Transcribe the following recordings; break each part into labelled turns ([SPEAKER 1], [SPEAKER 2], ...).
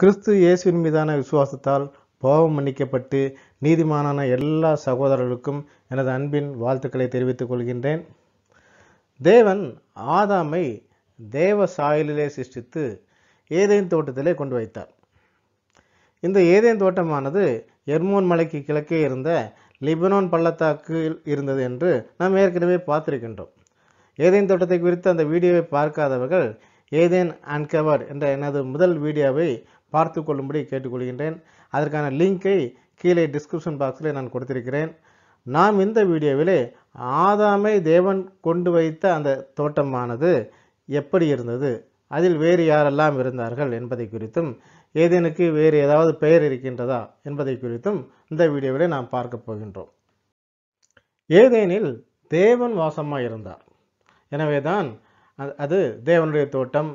[SPEAKER 1] கிறிஸ்து இயேசுவின் மீதான விசுவாசத்தால் போகம் மன்னிக்கப்பட்டு நீதிமானான எல்லா சகோதரர்களுக்கும் எனது அன்பின் வாழ்த்துக்களை தெரிவித்துக் கொள்கின்றேன் தேவன் ஆதாமை தேவ சாயலிலே சிருஷ்டித்து ஏதேன் தோட்டத்திலே கொண்டு வைத்தார் இந்த ஏதேன் தோட்டமானது எர்மோன் மலைக்கு கிழக்கே இருந்த லிபனோன் பள்ளத்தாக்கு இருந்தது என்று நாம் ஏற்கனவே பார்த்திருக்கின்றோம் ஏதேன் தோட்டத்தை குறித்து அந்த வீடியோவை பார்க்காதவர்கள் ஏதேன் அன்கவர் என்ற எனது முதல் வீடியோவை பார்த்து கொள்ளும்படி கேட்டுக்கொள்கின்றேன் அதற்கான லிங்கை கீழே டிஸ்கிரிப்ஷன் பாக்ஸில் நான் கொடுத்திருக்கிறேன் நாம் இந்த வீடியோவிலே ஆதாமை தேவன் கொண்டு வைத்த அந்த தோட்டமானது எப்படி இருந்தது அதில் வேறு யாரெல்லாம் இருந்தார்கள் என்பதை குறித்தும் ஏதேனுக்கு வேறு ஏதாவது பெயர் இருக்கின்றதா என்பதை குறித்தும் இந்த வீடியோவிலே நாம் பார்க்க போகின்றோம் ஏதேனில் தேவன் வாசமாக இருந்தார் எனவே தான் அது தேவனுடைய தோட்டம்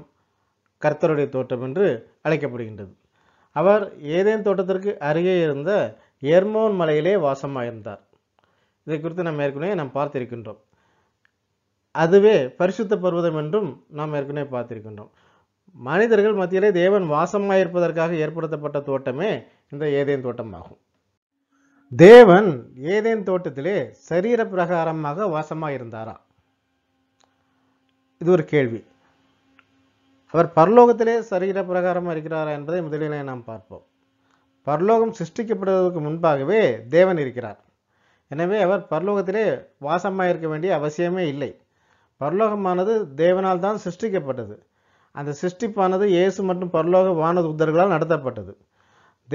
[SPEAKER 1] கர்த்தருடைய தோட்டம் என்று அழைக்கப்படுகின்றது அவர் ஏதேன் தோட்டத்திற்கு அருகே இருந்த எர்மோன் மலையிலே வாசமாயிருந்தார் இதை குறித்து நாம் ஏற்கனவே நாம் பார்த்திருக்கின்றோம் அதுவே பரிசுத்த பர்வதம் என்றும் நாம் ஏற்கனவே பார்த்திருக்கின்றோம் மனிதர்கள் மத்தியிலே தேவன் வாசமாயிருப்பதற்காக ஏற்படுத்தப்பட்ட தோட்டமே இந்த ஏதேன் தோட்டமாகும் தேவன் ஏதேன் தோட்டத்திலே சரீர பிரகாரமாக வாசமாக இருந்தாரா இது ஒரு கேள்வி அவர் பரலோகத்திலே சரீர பிரகாரமாக இருக்கிறாரா என்பதை முதலிலே நாம் பார்ப்போம் பரலோகம் சிருஷ்டிக்கப்படுவதற்கு முன்பாகவே தேவன் இருக்கிறார் எனவே அவர் பரலோகத்திலே வாசமாக இருக்க வேண்டிய அவசியமே இல்லை பரலோகமானது தேவனால் தான் சிருஷ்டிக்கப்பட்டது அந்த சிருஷ்டிப்பானது இயேசு மற்றும் பரலோக உத்தர்களால் நடத்தப்பட்டது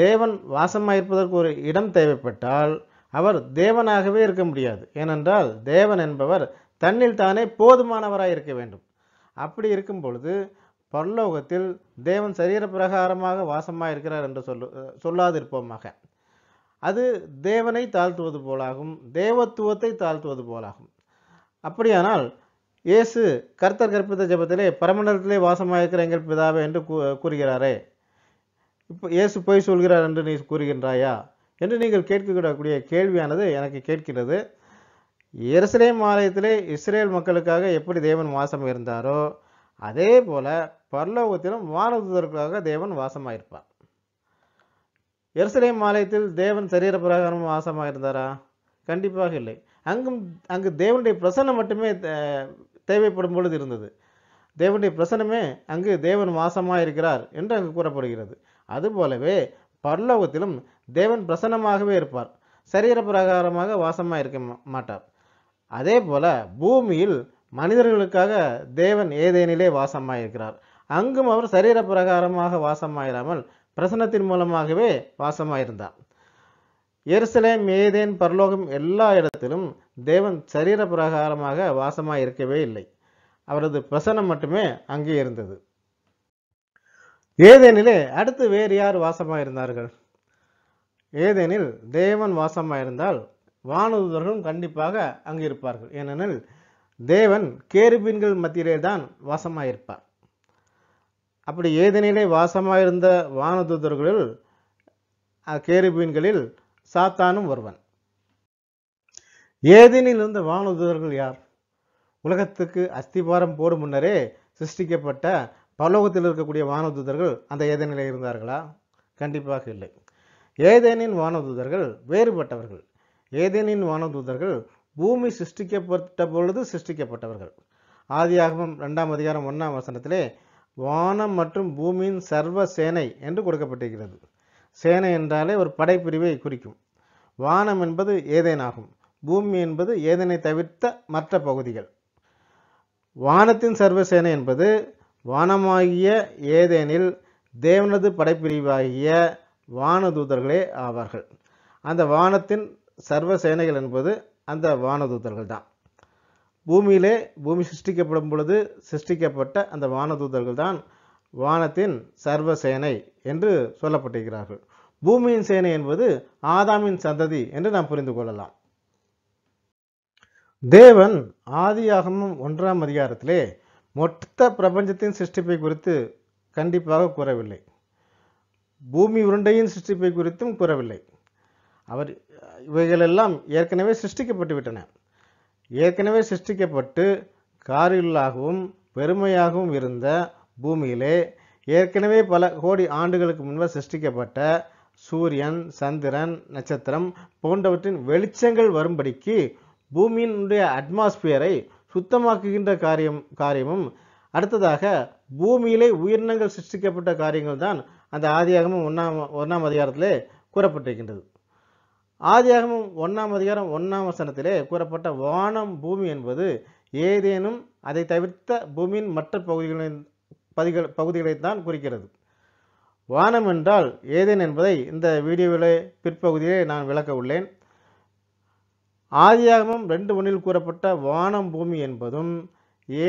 [SPEAKER 1] தேவன் வாசமாக இருப்பதற்கு ஒரு இடம் தேவைப்பட்டால் அவர் தேவனாகவே இருக்க முடியாது ஏனென்றால் தேவன் என்பவர் தன்னில் தானே போதுமானவராக இருக்க வேண்டும் அப்படி இருக்கும் பொழுது பரலோகத்தில் தேவன் சரீர பிரகாரமாக வாசமாக இருக்கிறார் என்று சொல்லு சொல்லாதிருப்போமாக அது தேவனை தாழ்த்துவது போலாகும் தேவத்துவத்தை தாழ்த்துவது போலாகும் அப்படியானால் இயேசு கர்த்தர் கற்பித்த ஜபத்திலே பரமண்டலத்திலே வாசமாக இருக்கிற எங்கள் பிதாவே என்று கூறுகிறாரே இப்போ இயேசு பொய் சொல்கிறார் என்று நீ கூறுகின்றாயா என்று நீங்கள் கேட்கக்கூடக்கூடிய கேள்வியானது எனக்கு கேட்கிறது எருசலேம் ஆலயத்திலே இஸ்ரேல் மக்களுக்காக எப்படி தேவன் வாசம் இருந்தாரோ அதே போல் பரலோகத்திலும் வானதூதர்களாக தேவன் வாசமாயிருப்பார் எருசலேம் ஆலயத்தில் தேவன் சரீர பிரகாரம் வாசமாக இருந்தாரா கண்டிப்பாக இல்லை அங்கும் அங்கு தேவனுடைய பிரசன்னம் மட்டுமே தேவைப்படும் பொழுது இருந்தது தேவனுடைய பிரசனமே அங்கு தேவன் வாசமாக இருக்கிறார் என்று அங்கு கூறப்படுகிறது அதுபோலவே பரலோகத்திலும் தேவன் பிரசன்னமாகவே இருப்பார் சரீர பிரகாரமாக வாசமாக இருக்க மாட்டார் அதே போல பூமியில் மனிதர்களுக்காக தேவன் ஏதேனிலே வாசமாயிருக்கிறார் அங்கும் அவர் சரீர பிரகாரமாக வாசமாயிராமல் பிரசனத்தின் மூலமாகவே வாசமாயிருந்தார் எருசலேம் ஏதேன் பரலோகம் எல்லா இடத்திலும் தேவன் சரீர பிரகாரமாக வாசமாயிருக்கவே இருக்கவே இல்லை அவரது பிரசனம் மட்டுமே அங்கே இருந்தது ஏதேனிலே அடுத்து வேறு யார் வாசமாயிருந்தார்கள் இருந்தார்கள் ஏதேனில் தேவன் வாசமாயிருந்தால் வானூதர்களும் கண்டிப்பாக அங்கு இருப்பார்கள் ஏனெனில் தேவன் கேருபீன்கள் மத்தியிலே தான் வாசமாயிருப்பார் அப்படி ஏதெனிலே வாசமாயிருந்த வானதூதர்களில் கேருபீன்களில் சாத்தானும் ஒருவன் ஏதெனில் இருந்த வானதூதர்கள் யார் உலகத்துக்கு அஸ்திபாரம் போடும் முன்னரே சிருஷ்டிக்கப்பட்ட பலோகத்தில் இருக்கக்கூடிய வானதூதர்கள் அந்த ஏதனிலே இருந்தார்களா கண்டிப்பாக இல்லை ஏதேனின் வானதூதர்கள் வேறுபட்டவர்கள் ஏதேனின் வானதூதர்கள் பூமி சிருஷ்டிக்கப்பட்ட பொழுது சிருஷ்டிக்கப்பட்டவர்கள் ஆதியாகமம் ரெண்டாம் அதிகாரம் ஒன்றாம் வசனத்திலே வானம் மற்றும் பூமியின் சர்வ சேனை என்று கொடுக்கப்பட்டிருக்கிறது சேனை என்றாலே ஒரு படைப்பிரிவை குறிக்கும் வானம் என்பது ஏதேனாகும் பூமி என்பது ஏதனை தவிர்த்த மற்ற பகுதிகள் வானத்தின் சர்வ சேனை என்பது வானமாகிய ஏதேனில் தேவனது படைப்பிரிவாகிய வானதூதர்களே ஆவார்கள் அந்த வானத்தின் சர்வ சேனைகள் என்பது அந்த வானதூதர்கள் தான் பூமியிலே பூமி சிருஷ்டிக்கப்படும் பொழுது சிருஷ்டிக்கப்பட்ட அந்த வானதூதர்கள் தான் வானத்தின் சர்வ சேனை என்று சொல்லப்பட்டிருக்கிறார்கள் பூமியின் சேனை என்பது ஆதாமின் சந்ததி என்று நாம் புரிந்து கொள்ளலாம் தேவன் ஆதியாகமும் ஒன்றாம் அதிகாரத்திலே மொத்த பிரபஞ்சத்தின் சிருஷ்டிப்பை குறித்து கண்டிப்பாக கூறவில்லை பூமி உருண்டையின் சிருஷ்டிப்பை குறித்தும் கூறவில்லை அவர் இவைகளெல்லாம் ஏற்கனவே சிருஷ்டிக்கப்பட்டு விட்டன ஏற்கனவே சிருஷ்டிக்கப்பட்டு காரியுள்ளாகவும் பெருமையாகவும் இருந்த பூமியிலே ஏற்கனவே பல கோடி ஆண்டுகளுக்கு முன்பு சிருஷ்டிக்கப்பட்ட சூரியன் சந்திரன் நட்சத்திரம் போன்றவற்றின் வெளிச்சங்கள் வரும்படிக்கு பூமியினுடைய அட்மாஸ்பியரை சுத்தமாக்குகின்ற காரியம் காரியமும் அடுத்ததாக பூமியிலே உயிரினங்கள் சிருஷ்டிக்கப்பட்ட காரியங்கள் தான் அந்த ஆதியாகமும் ஒன்றாம் ஒன்றாம் அதிகாரத்திலே கூறப்பட்டிருக்கின்றது ஆதியாகமும் ஒன்றாம் அதிகாரம் ஒன்றாம் வசனத்திலே கூறப்பட்ட வானம் பூமி என்பது ஏதேனும் அதை தவிர்த்த பூமியின் மற்ற பகுதிகளின் பதிகள் பகுதிகளைத்தான் குறிக்கிறது வானம் என்றால் ஏதேன் என்பதை இந்த வீடியோவிலே பிற்பகுதியிலே நான் விளக்க உள்ளேன் ஆதியாகமும் ரெண்டு ஒன்றில் கூறப்பட்ட வானம் பூமி என்பதும்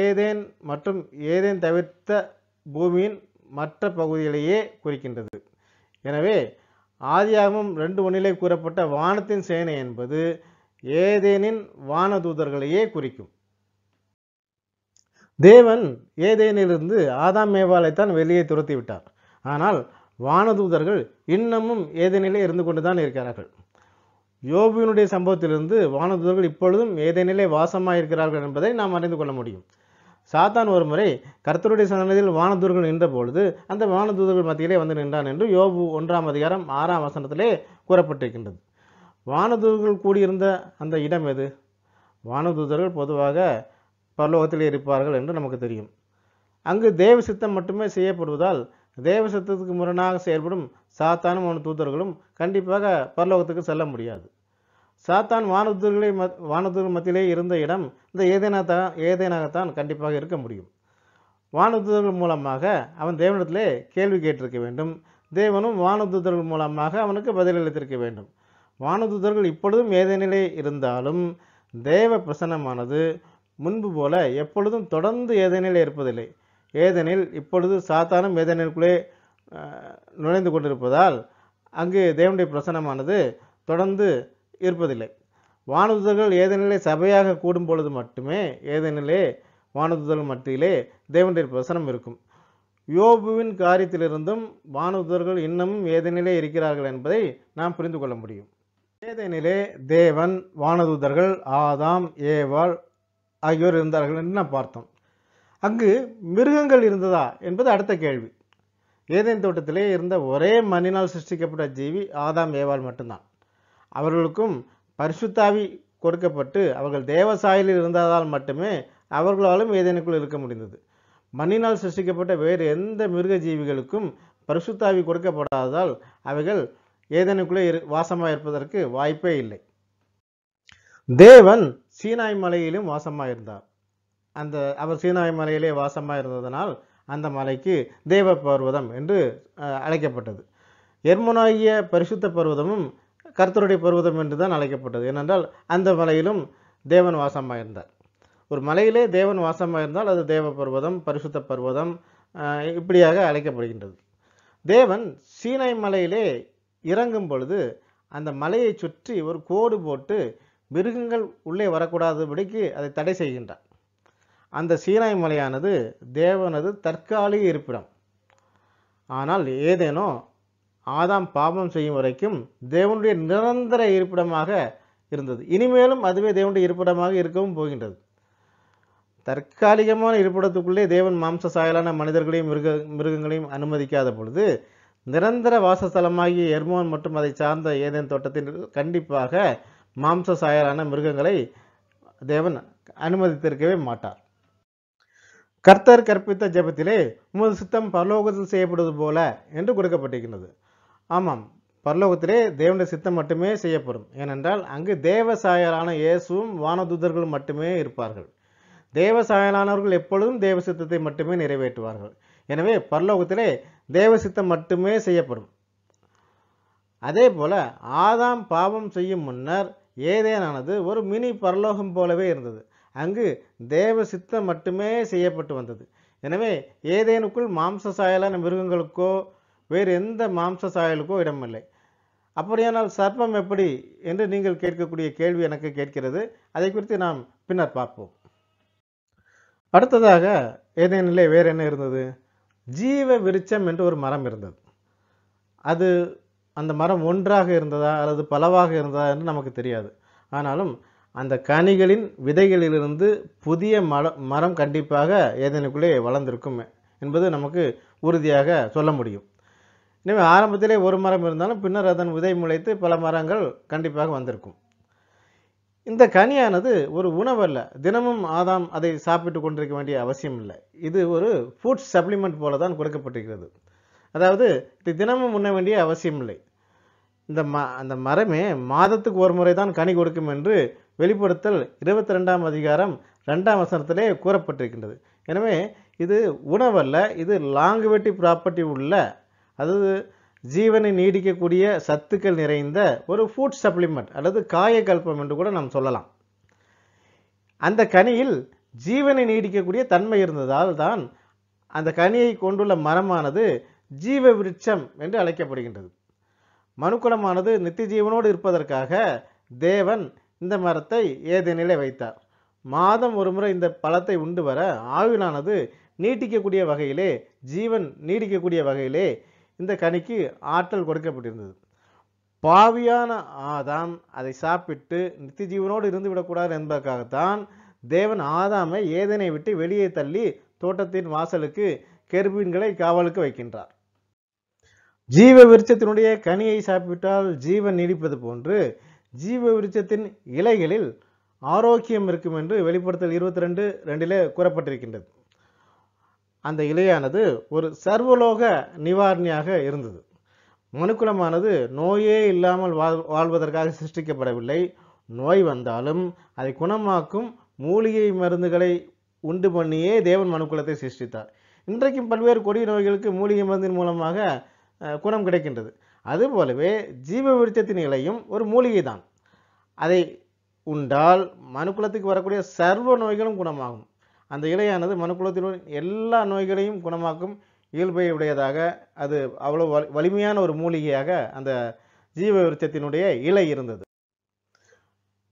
[SPEAKER 1] ஏதேன் மற்றும் ஏதேன் தவிர்த்த பூமியின் மற்ற பகுதிகளையே குறிக்கின்றது எனவே ஆதியாகமும் ரெண்டு ஒன்றிலே கூறப்பட்ட வானத்தின் சேனை என்பது ஏதேனின் வானதூதர்களையே குறிக்கும் தேவன் ஏதேனிலிருந்து ஆதாம் மேவாலைத்தான் வெளியே துரத்தி விட்டார் ஆனால் வானதூதர்கள் இன்னமும் ஏதேனிலே இருந்து கொண்டு தான் இருக்கிறார்கள் யோபுவினுடைய சம்பவத்திலிருந்து வானதூதர்கள் இப்பொழுதும் ஏதேனிலே வாசமாக இருக்கிறார்கள் என்பதை நாம் அறிந்து கொள்ள முடியும் சாத்தான் ஒரு முறை கர்த்தருடைய சன்னதியில் வானதூர்கள் நின்ற பொழுது அந்த வானதூதர்கள் மத்தியிலே வந்து நின்றான் என்று யோபு ஒன்றாம் அதிகாரம் ஆறாம் வசனத்திலே கூறப்பட்டிருக்கின்றது வானதூதர்கள் கூடியிருந்த அந்த இடம் எது வானதூதர்கள் பொதுவாக பரலோகத்தில் இருப்பார்கள் என்று நமக்கு தெரியும் அங்கு தேவ சித்தம் மட்டுமே செய்யப்படுவதால் தேவ சித்தத்துக்கு முரணாக செயல்படும் சாத்தானும் அவன் தூதர்களும் கண்டிப்பாக பரலோகத்துக்கு செல்ல முடியாது சாத்தான் மத் வானதுர் மத்தியிலே இருந்த இடம் இந்த ஏதேனாத்தான் ஏதேனாகத்தான் கண்டிப்பாக இருக்க முடியும் வானதுதர்கள் மூலமாக அவன் தேவனிடத்திலே கேள்வி கேட்டிருக்க வேண்டும் தேவனும் வானதூதர்கள் மூலமாக அவனுக்கு பதிலளித்திருக்க வேண்டும் வானதூதர்கள் இப்பொழுதும் ஏதேனிலே இருந்தாலும் தேவ பிரசனமானது முன்பு போல எப்பொழுதும் தொடர்ந்து ஏதேனிலே இருப்பதில்லை ஏதெனில் இப்பொழுது சாத்தானும் ஏதேனிற்குள்ளே நுழைந்து கொண்டிருப்பதால் அங்கு தேவனுடைய பிரசனமானது தொடர்ந்து இருப்பதில்லை வானதுதர்கள் ஏதனிலே சபையாக கூடும் பொழுது மட்டுமே ஏதேனிலே வானதுதர்கள் மத்தியிலே தேவனுடைய பிரசனம் இருக்கும் யோபுவின் காரியத்திலிருந்தும் வானதுதர்கள் இன்னமும் ஏதனிலே இருக்கிறார்கள் என்பதை நாம் புரிந்து கொள்ள முடியும் ஏதேனிலே தேவன் வானதுதர்கள் ஆதாம் ஏவாள் ஆகியோர் இருந்தார்கள் என்று நாம் பார்த்தோம் அங்கு மிருகங்கள் இருந்ததா என்பது அடுத்த கேள்வி ஏதேன் தோட்டத்திலே இருந்த ஒரே மண்ணினால் சிருஷ்டிக்கப்பட்ட ஜீவி ஆதாம் ஏவாள் மட்டும்தான் அவர்களுக்கும் பரிசுத்தாவி கொடுக்கப்பட்டு அவர்கள் தேவசாயில் இருந்ததால் மட்டுமே அவர்களாலும் ஏதேனுக்குள் இருக்க முடிந்தது மண்ணினால் சிருஷ்டிக்கப்பட்ட வேறு எந்த மிருக ஜீவிகளுக்கும் பரிசுத்தாவி கொடுக்கப்படாததால் அவைகள் ஏதேனுக்குள்ளே இரு வாசமாக இருப்பதற்கு வாய்ப்பே இல்லை தேவன் சீனாய் மலையிலும் வாசமாக இருந்தார் அந்த அவர் சீனாய் மலையிலே வாசமாக இருந்ததனால் அந்த மலைக்கு தேவ பர்வதம் என்று அழைக்கப்பட்டது எர்மனாகிய பரிசுத்த பர்வதமும் கர்த்தருடைய பர்வதம் என்று தான் அழைக்கப்பட்டது ஏனென்றால் அந்த மலையிலும் தேவன் வாசமாக இருந்தார் ஒரு மலையிலே தேவன் வாசமாக இருந்தால் அது தேவ பர்வதம் பரிசுத்த பர்வதம் இப்படியாக அழைக்கப்படுகின்றது தேவன் சீனை மலையிலே இறங்கும் பொழுது அந்த மலையை சுற்றி ஒரு கோடு போட்டு மிருகங்கள் உள்ளே வரக்கூடாதபடிக்கு அதை தடை செய்கின்றார் அந்த சீனாய் மலையானது தேவனது தற்காலிக இருப்பிடம் ஆனால் ஏதேனோ ஆதாம் பாபம் செய்யும் வரைக்கும் தேவனுடைய நிரந்தர இருப்பிடமாக இருந்தது இனிமேலும் அதுவே தேவனுடைய இருப்பிடமாக இருக்கவும் போகின்றது தற்காலிகமான இருப்பிடத்துக்குள்ளே தேவன் மாம்ச சாயலான மனிதர்களையும் மிருக மிருகங்களையும் அனுமதிக்காத பொழுது நிரந்தர வாசஸ்தலமாகிய எர்மோன் மற்றும் அதை சார்ந்த ஏதேன் தோட்டத்தின் கண்டிப்பாக மாம்ச சாயலான மிருகங்களை தேவன் அனுமதித்திருக்கவே மாட்டார் கர்த்தர் கற்பித்த ஜபத்திலே உமது சித்தம் பரலோகத்தில் செய்யப்படுவது போல என்று கொடுக்கப்பட்டிருக்கின்றது ஆமாம் பரலோகத்திலே தேவனுடைய சித்தம் மட்டுமே செய்யப்படும் ஏனென்றால் அங்கு தேவசாயலான இயேசுவும் வானதூதர்களும் மட்டுமே இருப்பார்கள் தேவசாயலானவர்கள் எப்பொழுதும் தேவ சித்தத்தை மட்டுமே நிறைவேற்றுவார்கள் எனவே பரலோகத்திலே தேவ சித்தம் மட்டுமே செய்யப்படும் அதே போல ஆதாம் பாவம் செய்யும் முன்னர் ஏதேனானது ஒரு மினி பரலோகம் போலவே இருந்தது அங்கு தேவ சித்தம் மட்டுமே செய்யப்பட்டு வந்தது எனவே ஏதேனுக்குள் மாம்ச சாயலான மிருகங்களுக்கோ வேறு எந்த மாம்ச சாயலுக்கோ இடமில்லை அப்படியானால் சர்ப்பம் எப்படி என்று நீங்கள் கேட்கக்கூடிய கேள்வி எனக்கு கேட்கிறது அதை குறித்து நாம் பின்னர் பார்ப்போம் அடுத்ததாக ஏதேனிலே வேறு என்ன இருந்தது ஜீவ விருச்சம் என்று ஒரு மரம் இருந்தது அது அந்த மரம் ஒன்றாக இருந்ததா அல்லது பலவாக இருந்ததா என்று நமக்கு தெரியாது ஆனாலும் அந்த கனிகளின் விதைகளிலிருந்து புதிய மரம் கண்டிப்பாக ஏதேனுக்குள்ளே வளர்ந்திருக்கும் என்பது நமக்கு உறுதியாக சொல்ல முடியும் எனவே ஆரம்பத்திலே ஒரு மரம் இருந்தாலும் பின்னர் அதன் உதை முளைத்து பல மரங்கள் கண்டிப்பாக வந்திருக்கும் இந்த கனியானது ஒரு உணவல்ல தினமும் ஆதாம் அதை சாப்பிட்டு கொண்டிருக்க வேண்டிய அவசியம் இல்லை இது ஒரு ஃபுட் சப்ளிமெண்ட் போல தான் கொடுக்கப்பட்டிருக்கிறது அதாவது இது தினமும் உண்ண வேண்டிய அவசியம் இல்லை இந்த ம அந்த மரமே மாதத்துக்கு ஒரு முறை தான் கனி கொடுக்கும் என்று வெளிப்படுத்தல் இருபத்தி ரெண்டாம் அதிகாரம் ரெண்டாம் வசனத்திலே கூறப்பட்டிருக்கின்றது எனவே இது உணவல்ல இது லாங்குவெட்டி ப்ராப்பர்ட்டி உள்ள அதாவது ஜீவனை நீடிக்கக்கூடிய சத்துக்கள் நிறைந்த ஒரு ஃபுட் சப்ளிமெண்ட் அல்லது காயக்கல்பம் என்று கூட நாம் சொல்லலாம் அந்த கனியில் ஜீவனை நீடிக்கக்கூடிய தன்மை இருந்ததால் தான் அந்த கனியை கொண்டுள்ள மரமானது ஜீவ விருட்சம் என்று அழைக்கப்படுகின்றது மனுக்குலமானது நித்திய ஜீவனோடு இருப்பதற்காக தேவன் இந்த மரத்தை ஏதேனிலே வைத்தார் மாதம் ஒரு முறை இந்த பழத்தை உண்டு வர ஆயுளானது நீட்டிக்கக்கூடிய வகையிலே ஜீவன் நீடிக்கக்கூடிய வகையிலே இந்த கனிக்கு ஆற்றல் கொடுக்கப்பட்டிருந்தது பாவியான ஆதாம் அதை சாப்பிட்டு நித்திய ஜீவனோடு இருந்து விடக்கூடாது என்பதற்காகத்தான் தேவன் ஆதாமை ஏதனை விட்டு வெளியே தள்ளி தோட்டத்தின் வாசலுக்கு கெருபீன்களை காவலுக்கு வைக்கின்றார் ஜீவ விருட்சத்தினுடைய கனியை சாப்பிட்டால் ஜீவன் நீடிப்பது போன்று ஜீவ விருட்சத்தின் இலைகளில் ஆரோக்கியம் இருக்கும் என்று வெளிப்படுத்தல் இருபத்தி ரெண்டு ரெண்டிலே கூறப்பட்டிருக்கின்றது அந்த இலையானது ஒரு சர்வலோக நிவாரணியாக இருந்தது மனுக்குலமானது நோயே இல்லாமல் வாழ்வதற்காக சிருஷ்டிக்கப்படவில்லை நோய் வந்தாலும் அதை குணமாக்கும் மூலிகை மருந்துகளை உண்டு பண்ணியே தேவன் மனுக்குலத்தை சிருஷ்டித்தார் இன்றைக்கும் பல்வேறு கொடிய நோய்களுக்கு மூலிகை மருந்தின் மூலமாக குணம் கிடைக்கின்றது அதுபோலவே ஜீவ விருத்தத்தின் இலையும் ஒரு மூலிகை தான் அதை உண்டால் மனுக்குலத்துக்கு வரக்கூடிய சர்வ நோய்களும் குணமாகும் அந்த இலையானது மனுக்குலத்தில் எல்லா நோய்களையும் குணமாக்கும் இயல்பை உடையதாக அது அவ்வளோ வலிமையான ஒரு மூலிகையாக அந்த ஜீவ இலை இருந்தது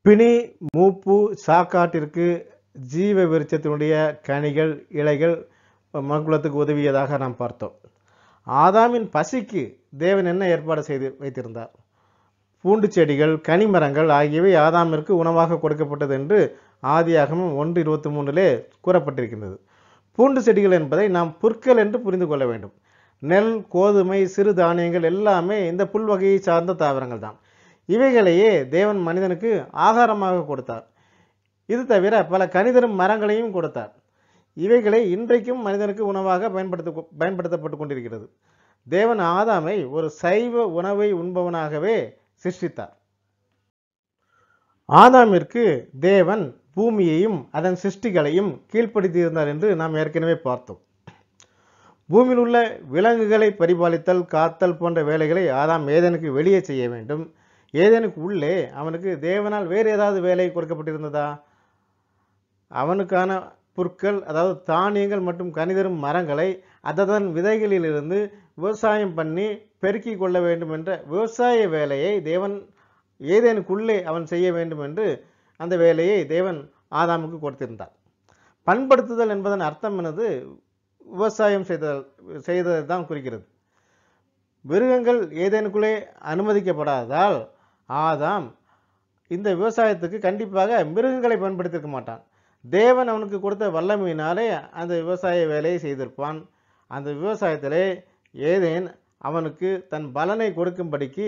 [SPEAKER 1] பிணி மூப்பு சாக்காட்டிற்கு ஜீவ விருத்தத்தினுடைய கனிகள் இலைகள் மனுக்குலத்துக்கு உதவியதாக நாம் பார்த்தோம் ஆதாமின் பசிக்கு தேவன் என்ன ஏற்பாடு செய்து வைத்திருந்தார் பூண்டு செடிகள் கனிமரங்கள் ஆகியவை ஆதாமிற்கு உணவாக கொடுக்கப்பட்டது என்று ஆதியாகமும் ஒன்று இருபத்தி மூன்றிலே கூறப்பட்டிருக்கின்றது பூண்டு செடிகள் என்பதை நாம் புற்கள் என்று புரிந்து கொள்ள வேண்டும் நெல் கோதுமை சிறு தானியங்கள் எல்லாமே இந்த புல் வகையை சார்ந்த தாவரங்கள் தான் இவைகளையே தேவன் மனிதனுக்கு ஆகாரமாக கொடுத்தார் இது தவிர பல கணிதரும் மரங்களையும் கொடுத்தார் இவைகளை இன்றைக்கும் மனிதனுக்கு உணவாக பயன்படுத்த பயன்படுத்தப்பட்டு கொண்டிருக்கிறது தேவன் ஆதாமை ஒரு சைவ உணவை உண்பவனாகவே சிருஷ்டித்தார் ஆதாமிற்கு தேவன் பூமியையும் அதன் சிருஷ்டிகளையும் கீழ்ப்படுத்தியிருந்தார் என்று நாம் ஏற்கனவே பார்த்தோம் பூமியில் உள்ள விலங்குகளை பரிபாலித்தல் காத்தல் போன்ற வேலைகளை ஆதாம் ஏதனுக்கு வெளியே செய்ய வேண்டும் ஏதேனுக்கு உள்ளே அவனுக்கு தேவனால் வேறு ஏதாவது வேலை கொடுக்கப்பட்டிருந்ததா அவனுக்கான புற்கள் அதாவது தானியங்கள் மற்றும் கனிதரும் மரங்களை அதன் விதைகளிலிருந்து விவசாயம் பண்ணி பெருக்கி கொள்ள வேண்டும் என்ற விவசாய வேலையை தேவன் ஏதேனுக்குள்ளே அவன் செய்ய வேண்டும் என்று அந்த வேலையை தேவன் ஆதாமுக்கு கொடுத்திருந்தார் பண்படுத்துதல் என்பதன் அர்த்தம் எனது விவசாயம் செய்தல் செய்ததை தான் குறிக்கிறது மிருகங்கள் ஏதேனுக்குள்ளே அனுமதிக்கப்படாததால் ஆதாம் இந்த விவசாயத்துக்கு கண்டிப்பாக மிருகங்களை பயன்படுத்தியிருக்க மாட்டான் தேவன் அவனுக்கு கொடுத்த வல்லமையினாலே அந்த விவசாய வேலையை செய்திருப்பான் அந்த விவசாயத்திலே ஏதேன் அவனுக்கு தன் பலனை கொடுக்கும்படிக்கு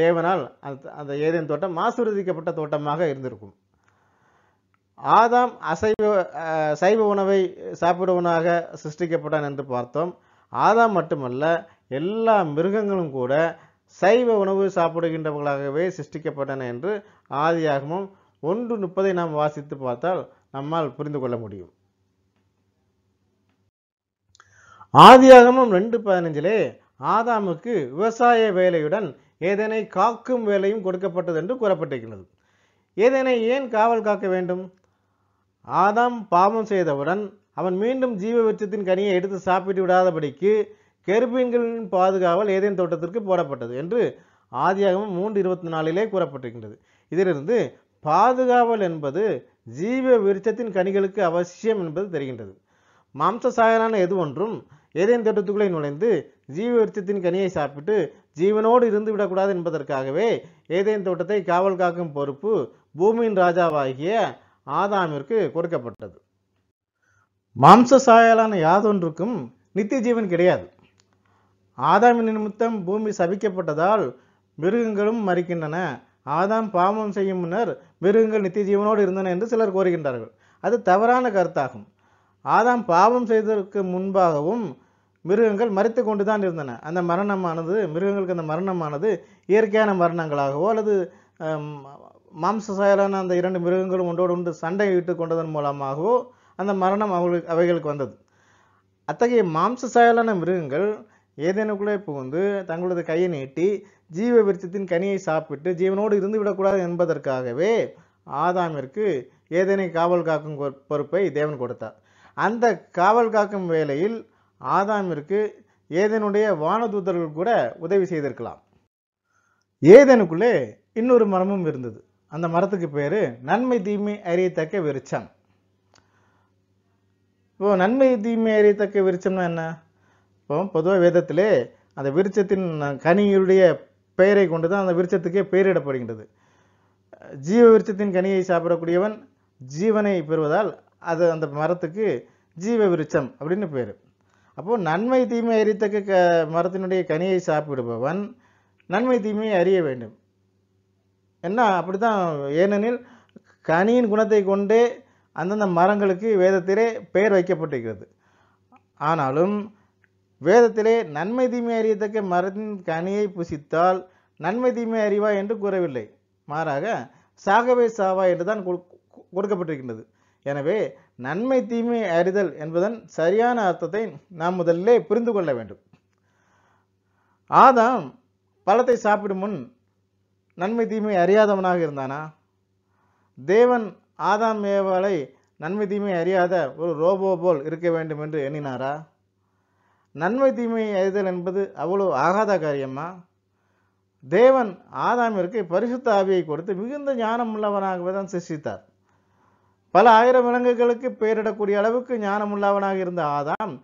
[SPEAKER 1] தேவனால் அந்த அந்த ஏதேன் தோட்டம் ஆசீர்வதிக்கப்பட்ட தோட்டமாக இருந்திருக்கும் ஆதாம் அசைவ சைவ உணவை சாப்பிடுவனாக சிருஷ்டிக்கப்பட்டான் என்று பார்த்தோம் ஆதாம் மட்டுமல்ல எல்லா மிருகங்களும் கூட சைவ உணவு சாப்பிடுகின்றவர்களாகவே சிருஷ்டிக்கப்பட்டன என்று ஆதியாகமும் ஒன்று முப்பதை நாம் வாசித்து பார்த்தால் நம்மால் புரிந்து கொள்ள முடியும் ஆதியாகமும் ரெண்டு பதினஞ்சிலே ஆதாமுக்கு விவசாய வேலையுடன் ஏதேனை காக்கும் வேலையும் கொடுக்கப்பட்டது என்று கூறப்பட்டிருக்கிறது ஏதேனை ஏன் காவல் காக்க வேண்டும் ஆதாம் பாவம் செய்தவுடன் அவன் மீண்டும் ஜீவ வெச்சத்தின் கனியை எடுத்து சாப்பிட்டு விடாதபடிக்கு கெருபீன்களின் பாதுகாவல் ஏதேன் தோட்டத்திற்கு போடப்பட்டது என்று ஆதியாகவும் மூன்று இருபத்தி நாலிலே கூறப்பட்டிருக்கின்றது இதிலிருந்து பாதுகாவல் என்பது ஜீவ விருச்சத்தின் கனிகளுக்கு அவசியம் என்பது தெரிகின்றது மாம்சசாயரான எது ஒன்றும் ஏதேன் தோட்டத்துக்குள்ளே நுழைந்து ஜீவ விருச்சத்தின் கனியை சாப்பிட்டு ஜீவனோடு இருந்து விடக்கூடாது என்பதற்காகவே ஏதேன் தோட்டத்தை காவல் காக்கும் பொறுப்பு பூமியின் ராஜாவாகிய ஆதாமிற்கு கொடுக்கப்பட்டது மாம்ச சாயலான யாதொன்றுக்கும் நித்திய ஜீவன் கிடையாது ஆதாமின் நிமித்தம் பூமி சபிக்கப்பட்டதால் மிருகங்களும் மறிக்கின்றன ஆதாம் பாவம் செய்யும் முன்னர் மிருகங்கள் நித்திய ஜீவனோடு இருந்தன என்று சிலர் கோருகின்றார்கள் அது தவறான கருத்தாகும் ஆதாம் பாவம் செய்ததற்கு முன்பாகவும் மிருகங்கள் மறித்து கொண்டு தான் இருந்தன அந்த மரணமானது மிருகங்களுக்கு அந்த மரணமானது இயற்கையான மரணங்களாகவோ அல்லது மாம்சசாயலான அந்த இரண்டு மிருகங்களும் ஒன்றோடு ஒன்று சண்டையிட்டு கொண்டதன் மூலமாகவோ அந்த மரணம் அவர்களுக்கு அவைகளுக்கு வந்தது அத்தகைய மாம்சசாயலான மிருகங்கள் ஏதேனுக்குள்ளே புகுந்து தங்களது கையை நீட்டி ஜீவ விருத்தத்தின் கனியை சாப்பிட்டு ஜீவனோடு இருந்து விடக்கூடாது என்பதற்காகவே ஆதாமிற்கு ஏதேனை காவல் காக்கும் பொறுப்பை தேவன் கொடுத்தார் அந்த காவல் காக்கும் வேளையில் ஆதாமிற்கு ஏதேனுடைய வானதூதர்கள் கூட உதவி செய்திருக்கலாம் ஏதேனுக்குள்ளே இன்னொரு மரமும் இருந்தது அந்த மரத்துக்கு பேர் நன்மை தீமை அறியத்தக்க விருச்சம் இப்போ நன்மை தீமை அறியத்தக்க விருச்சம்னா என்ன இப்போ பொதுவாக வேதத்திலே அந்த விருச்சத்தின் கனியுடைய பெயரை கொண்டு தான் அந்த விருச்சத்துக்கே பெயரிடப்படுகின்றது ஜீவ விருச்சத்தின் கனியை சாப்பிடக்கூடியவன் ஜீவனை பெறுவதால் அது அந்த மரத்துக்கு ஜீவ விருச்சம் அப்படின்னு பேர் அப்போது நன்மை தீமை அறியத்தக்க க மரத்தினுடைய கனியை சாப்பிடுபவன் நன்மை தீமையை அறிய வேண்டும் என்ன அப்படி தான் ஏனெனில் கனியின் குணத்தை கொண்டே அந்தந்த மரங்களுக்கு வேதத்திலே பெயர் வைக்கப்பட்டிருக்கிறது ஆனாலும் வேதத்திலே நன்மை தீமை அறியத்தக்க மரத்தின் கனியை புசித்தால் நன்மை தீமை அறிவா என்று கூறவில்லை மாறாக சாகவே சாவா என்று தான் கொடுக்கப்பட்டிருக்கின்றது எனவே நன்மை தீமை அறிதல் என்பதன் சரியான அர்த்தத்தை நாம் முதலிலே புரிந்து கொள்ள வேண்டும் ஆதாம் பழத்தை சாப்பிடும் முன் நன்மை தீமை அறியாதவனாக இருந்தானா தேவன் ஆதாம் ஏவாளை நன்மை தீமை அறியாத ஒரு ரோபோ போல் இருக்க வேண்டும் என்று எண்ணினாரா நன்மை தீமை அறிதல் என்பது அவ்வளோ ஆகாத காரியமா தேவன் ஆதாமிற்கு பரிசுத்த ஆவியை கொடுத்து மிகுந்த ஞானம் உள்ளவனாகவே தான் சிருஷித்தார் பல ஆயிரம் விலங்குகளுக்கு பெயரிடக்கூடிய அளவுக்கு ஞானம் உள்ளவனாக இருந்த ஆதாம்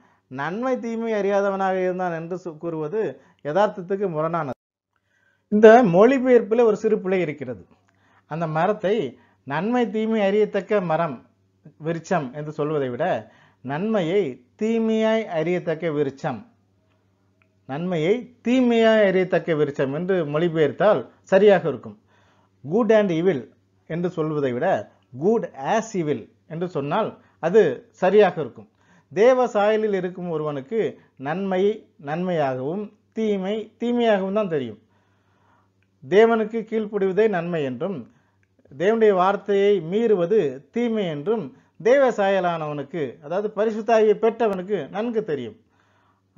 [SPEAKER 1] நன்மை தீமை அறியாதவனாக இருந்தான் என்று கூறுவது யதார்த்தத்துக்கு முரணானது இந்த மொழிபெயர்ப்பில் ஒரு சிறு பிழை இருக்கிறது அந்த மரத்தை நன்மை தீமை அறியத்தக்க மரம் விருச்சம் என்று சொல்வதை விட நன்மையை தீமையாய் அறியத்தக்க விருச்சம் நன்மையை தீமையாய் அறியத்தக்க விருச்சம் என்று மொழிபெயர்த்தால் சரியாக இருக்கும் குட் அண்ட் இவில் என்று சொல்வதை விட குட் ஆஸ் இவில் என்று சொன்னால் அது சரியாக இருக்கும் தேவ சாயலில் இருக்கும் ஒருவனுக்கு நன்மை நன்மையாகவும் தீமை தீமையாகவும் தான் தெரியும் தேவனுக்கு கீழ்ப்படிவதே நன்மை என்றும் தேவனுடைய வார்த்தையை மீறுவது தீமை என்றும் தேவ சாயலானவனுக்கு அதாவது பரிசுத்தாகிய பெற்றவனுக்கு நன்கு தெரியும்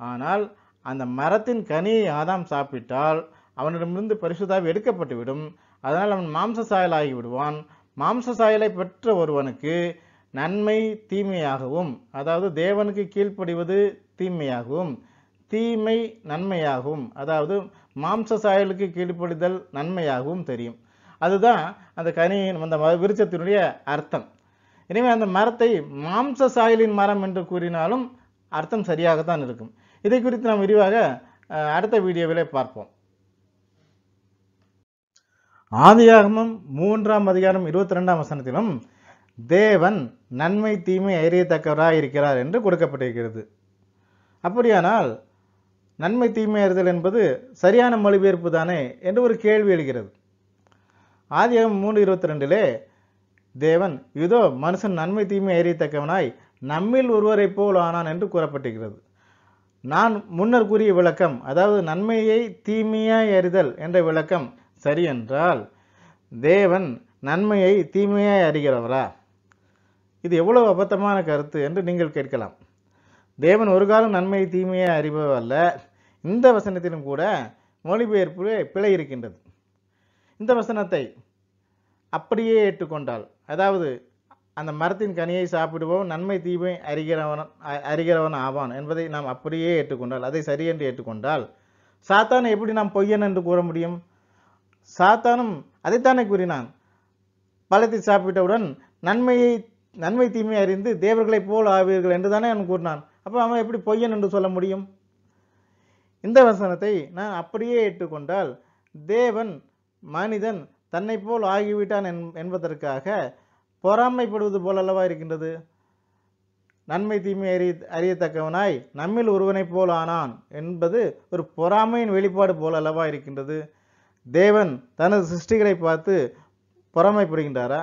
[SPEAKER 1] ஆனால் அந்த மரத்தின் கனியை ஆதாம் சாப்பிட்டால் அவனிடமிருந்து பரிசுத்தாவி எடுக்கப்பட்டுவிடும் அதனால் அவன் மாம்ச சாயலாகி விடுவான் மாம்ச சாயலை பெற்ற ஒருவனுக்கு நன்மை தீமையாகவும் அதாவது தேவனுக்கு கீழ்ப்படிவது தீமையாகவும் தீமை நன்மையாகவும் அதாவது மாம்ச சாயலுக்கு கீழ்ப்படுதல் நன்மையாகவும் தெரியும் அதுதான் அந்த கனியின் அந்த விருச்சத்தினுடைய அர்த்தம் எனவே அந்த மரத்தை மாம்ச சாயலின் மரம் என்று கூறினாலும் அர்த்தம் சரியாகத்தான் இருக்கும் இதை குறித்து நாம் விரிவாக அடுத்த வீடியோவிலே பார்ப்போம் ஆதியாகமம் மூன்றாம் அதிகாரம் இருபத்தி ரெண்டாம் வசனத்திலும் தேவன் நன்மை தீமை அறியத்தக்கவராக இருக்கிறார் என்று கொடுக்கப்பட்டிருக்கிறது அப்படியானால் நன்மை தீமை அறிதல் என்பது சரியான மொழிபெயர்ப்பு தானே என்று ஒரு கேள்வி எழுகிறது ஆதியம் மூணு இருபத்தி ரெண்டிலே தேவன் இதோ மனுஷன் நன்மை தீமை அறியத்தக்கவனாய் நம்மில் ஒருவரை போல் ஆனான் என்று கூறப்பட்டிருக்கிறது நான் முன்னர் கூறிய விளக்கம் அதாவது நன்மையை தீமையாய் அறிதல் என்ற விளக்கம் சரியென்றால் தேவன் நன்மையை தீமையாய் அறிகிறவரா இது எவ்வளவு அபத்தமான கருத்து என்று நீங்கள் கேட்கலாம் தேவன் ஒரு காலம் நன்மையை தீமையாக அறிபவல்ல இந்த வசனத்திலும் கூட மொழிபெயர்ப்பு பிழை இருக்கின்றது இந்த வசனத்தை அப்படியே ஏற்றுக்கொண்டால் அதாவது அந்த மரத்தின் கனியை சாப்பிடுவோம் நன்மை தீமை அறிகிறவன் அறிகிறவன் ஆவான் என்பதை நாம் அப்படியே ஏற்றுக்கொண்டால் அதை சரி என்று ஏற்றுக்கொண்டால் சாத்தானை எப்படி நாம் பொய்யன் என்று கூற முடியும் சாத்தானும் அதைத்தானே கூறினான் பழத்தை சாப்பிட்டவுடன் நன்மையை நன்மை தீமை அறிந்து தேவர்களைப் போல் ஆவீர்கள் என்று தானே அவன் கூறினான் அப்போ அவன் எப்படி பொய்யன் என்று சொல்ல முடியும் இந்த வசனத்தை நான் அப்படியே ஏற்றுக்கொண்டால் தேவன் மனிதன் தன்னை போல் ஆகிவிட்டான் என்பதற்காக பொறாமைப்படுவது போலல்லவா இருக்கின்றது நன்மை தீமை அறிய அறியத்தக்கவனாய் நம்மில் ஒருவனைப் போல் ஆனான் என்பது ஒரு பொறாமையின் வெளிப்பாடு போல் அல்லவா இருக்கின்றது தேவன் தனது சிருஷ்டிகளை பார்த்து பொறாமைப்படுகின்றாரா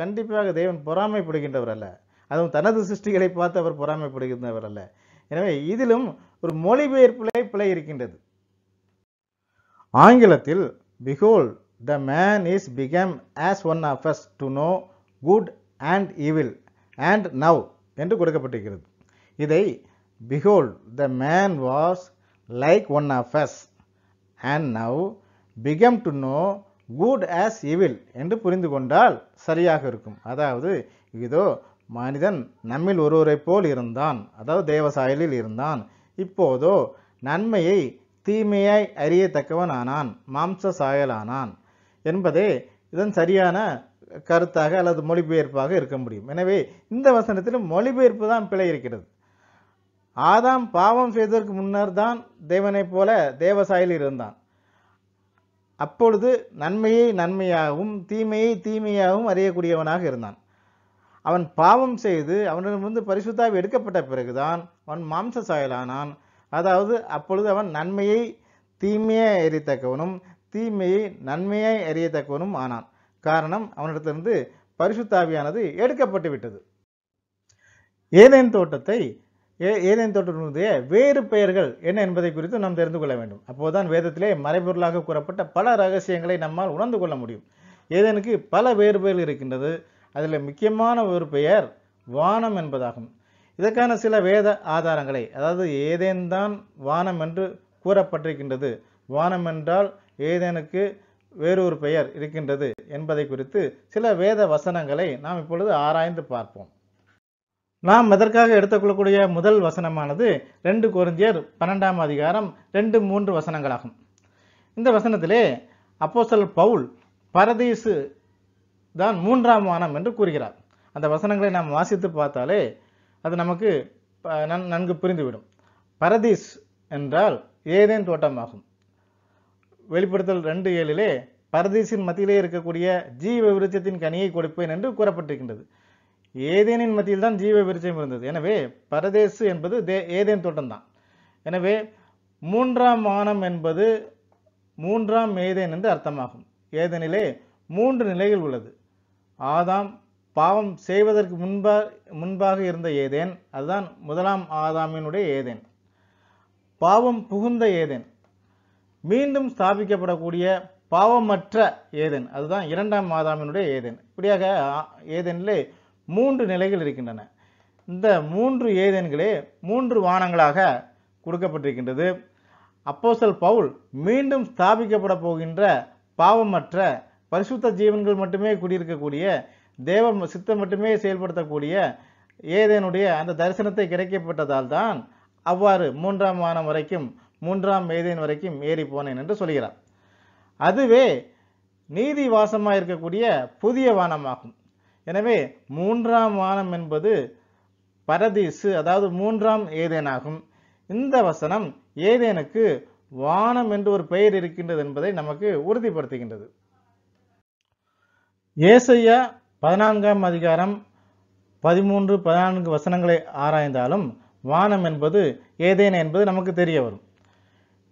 [SPEAKER 1] கண்டிப்பாக தேவன் பொறாமைப்படுகின்றவர் அல்ல அதுவும் தனது சிருஷ்டிகளை பார்த்து அவர் பொறாமைப்படுகின்றவர் அல்ல எனவே இதிலும் ஒரு மொழிபெயர்ப்பிலே பிழை இருக்கின்றது ஆங்கிலத்தில் பிகோல் the man is become as one of us to know good and evil and now என்று கொடுக்கப்பட்டிருக்கிறது இதை பிகோல் the man was like one of us and now become to know good as evil என்று புரிந்து கொண்டால் சரியாக இருக்கும் அதாவது இதோ மனிதன் நம்மில் ஒருவரைப் போல் இருந்தான் அதாவது தேவசாயலில் இருந்தான் இப்போதோ நன்மையை தீமையாய் அறியத்தக்கவன் ஆனான் மாம்ச சாயலானான் என்பதே இதன் சரியான கருத்தாக அல்லது மொழிபெயர்ப்பாக இருக்க முடியும் எனவே இந்த வசனத்திலும் மொழிபெயர்ப்பு தான் பிழை இருக்கிறது ஆதாம் பாவம் செய்ததற்கு முன்னர் தான் தேவனைப் போல தேவசாயில் இருந்தான் அப்பொழுது நன்மையை நன்மையாகவும் தீமையை தீமையாகவும் அறியக்கூடியவனாக இருந்தான் அவன் பாவம் செய்து அவனிடமிருந்து பரிசுத்தாவி எடுக்கப்பட்ட பிறகுதான் அவன் மாம்ச சாயலானான் அதாவது அப்பொழுது அவன் நன்மையை தீமையை எறியத்தக்கவனும் தீமையை நன்மையை எறியத்தக்கவனும் ஆனான் காரணம் அவனிடத்திலிருந்து பரிசுத்தாவியானது எடுக்கப்பட்டு விட்டது ஏதேன் தோட்டத்தை ஏதேன் தோட்டத்தினுடைய வேறு பெயர்கள் என்ன என்பதை குறித்து நாம் தெரிந்து கொள்ள வேண்டும் அப்போதுதான் வேதத்திலே மறைபொருளாக கூறப்பட்ட பல ரகசியங்களை நம்மால் உணர்ந்து கொள்ள முடியும் ஏதேனுக்கு பல வேறு பெயர்கள் இருக்கின்றது அதில் முக்கியமான ஒரு பெயர் வானம் என்பதாகும் இதற்கான சில வேத ஆதாரங்களை அதாவது ஏதேன்தான் வானம் என்று கூறப்பட்டிருக்கின்றது வானம் என்றால் ஏதேனுக்கு வேறொரு பெயர் இருக்கின்றது என்பதை குறித்து சில வேத வசனங்களை நாம் இப்பொழுது ஆராய்ந்து பார்ப்போம் நாம் அதற்காக எடுத்துக்கொள்ளக்கூடிய முதல் வசனமானது ரெண்டு குறைஞ்சியர் பன்னெண்டாம் அதிகாரம் ரெண்டு மூன்று வசனங்களாகும் இந்த வசனத்திலே அப்போசல் பவுல் பரதீசு தான் மூன்றாம் வானம் என்று கூறுகிறார் அந்த வசனங்களை நாம் வாசித்து பார்த்தாலே அது நமக்கு நன்கு புரிந்துவிடும் பரதீஸ் என்றால் ஏதேன் தோட்டமாகும் வெளிப்படுத்தல் ரெண்டு ஏழிலே பரதீசின் மத்தியிலே இருக்கக்கூடிய ஜீவ விருச்சத்தின் கனியை கொடுப்பேன் என்று கூறப்பட்டிருக்கின்றது ஏதேனின் மத்தியில் தான் ஜீவ விருச்சம் இருந்தது எனவே பரதேசு என்பது தே ஏதேன் தோட்டம் தான் எனவே மூன்றாம் வானம் என்பது மூன்றாம் ஏதேன் என்று அர்த்தமாகும் ஏதனிலே மூன்று நிலைகள் உள்ளது ஆதாம் பாவம் செய்வதற்கு முன்பாக முன்பாக இருந்த ஏதேன் அதுதான் முதலாம் ஆதாமினுடைய ஏதேன் பாவம் புகுந்த ஏதேன் மீண்டும் ஸ்தாபிக்கப்படக்கூடிய பாவமற்ற ஏதேன் அதுதான் இரண்டாம் ஆதாமினுடைய ஏதேன் இப்படியாக ஏதேனிலே மூன்று நிலைகள் இருக்கின்றன இந்த மூன்று ஏதேன்களே மூன்று வானங்களாக கொடுக்கப்பட்டிருக்கின்றது அப்போசல் பவுல் மீண்டும் ஸ்தாபிக்கப்பட போகின்ற பாவமற்ற பரிசுத்த ஜீவன்கள் மட்டுமே குடியிருக்கக்கூடிய தேவ சித்தம் மட்டுமே செயல்படுத்தக்கூடிய ஏதேனுடைய அந்த தரிசனத்தை கிடைக்கப்பட்டதால் தான் அவ்வாறு மூன்றாம் வானம் வரைக்கும் மூன்றாம் ஏதேன் வரைக்கும் ஏறி போனேன் என்று சொல்கிறார் அதுவே நீதி வாசமாக இருக்கக்கூடிய புதிய வானமாகும் எனவே மூன்றாம் வானம் என்பது பரதீசு அதாவது மூன்றாம் ஏதேனாகும் இந்த வசனம் ஏதேனுக்கு வானம் என்று ஒரு பெயர் இருக்கின்றது என்பதை நமக்கு உறுதிப்படுத்துகின்றது ஏசையா பதினான்காம் அதிகாரம் பதிமூன்று பதினான்கு வசனங்களை ஆராய்ந்தாலும் வானம் என்பது ஏதேன என்பது நமக்கு தெரிய வரும்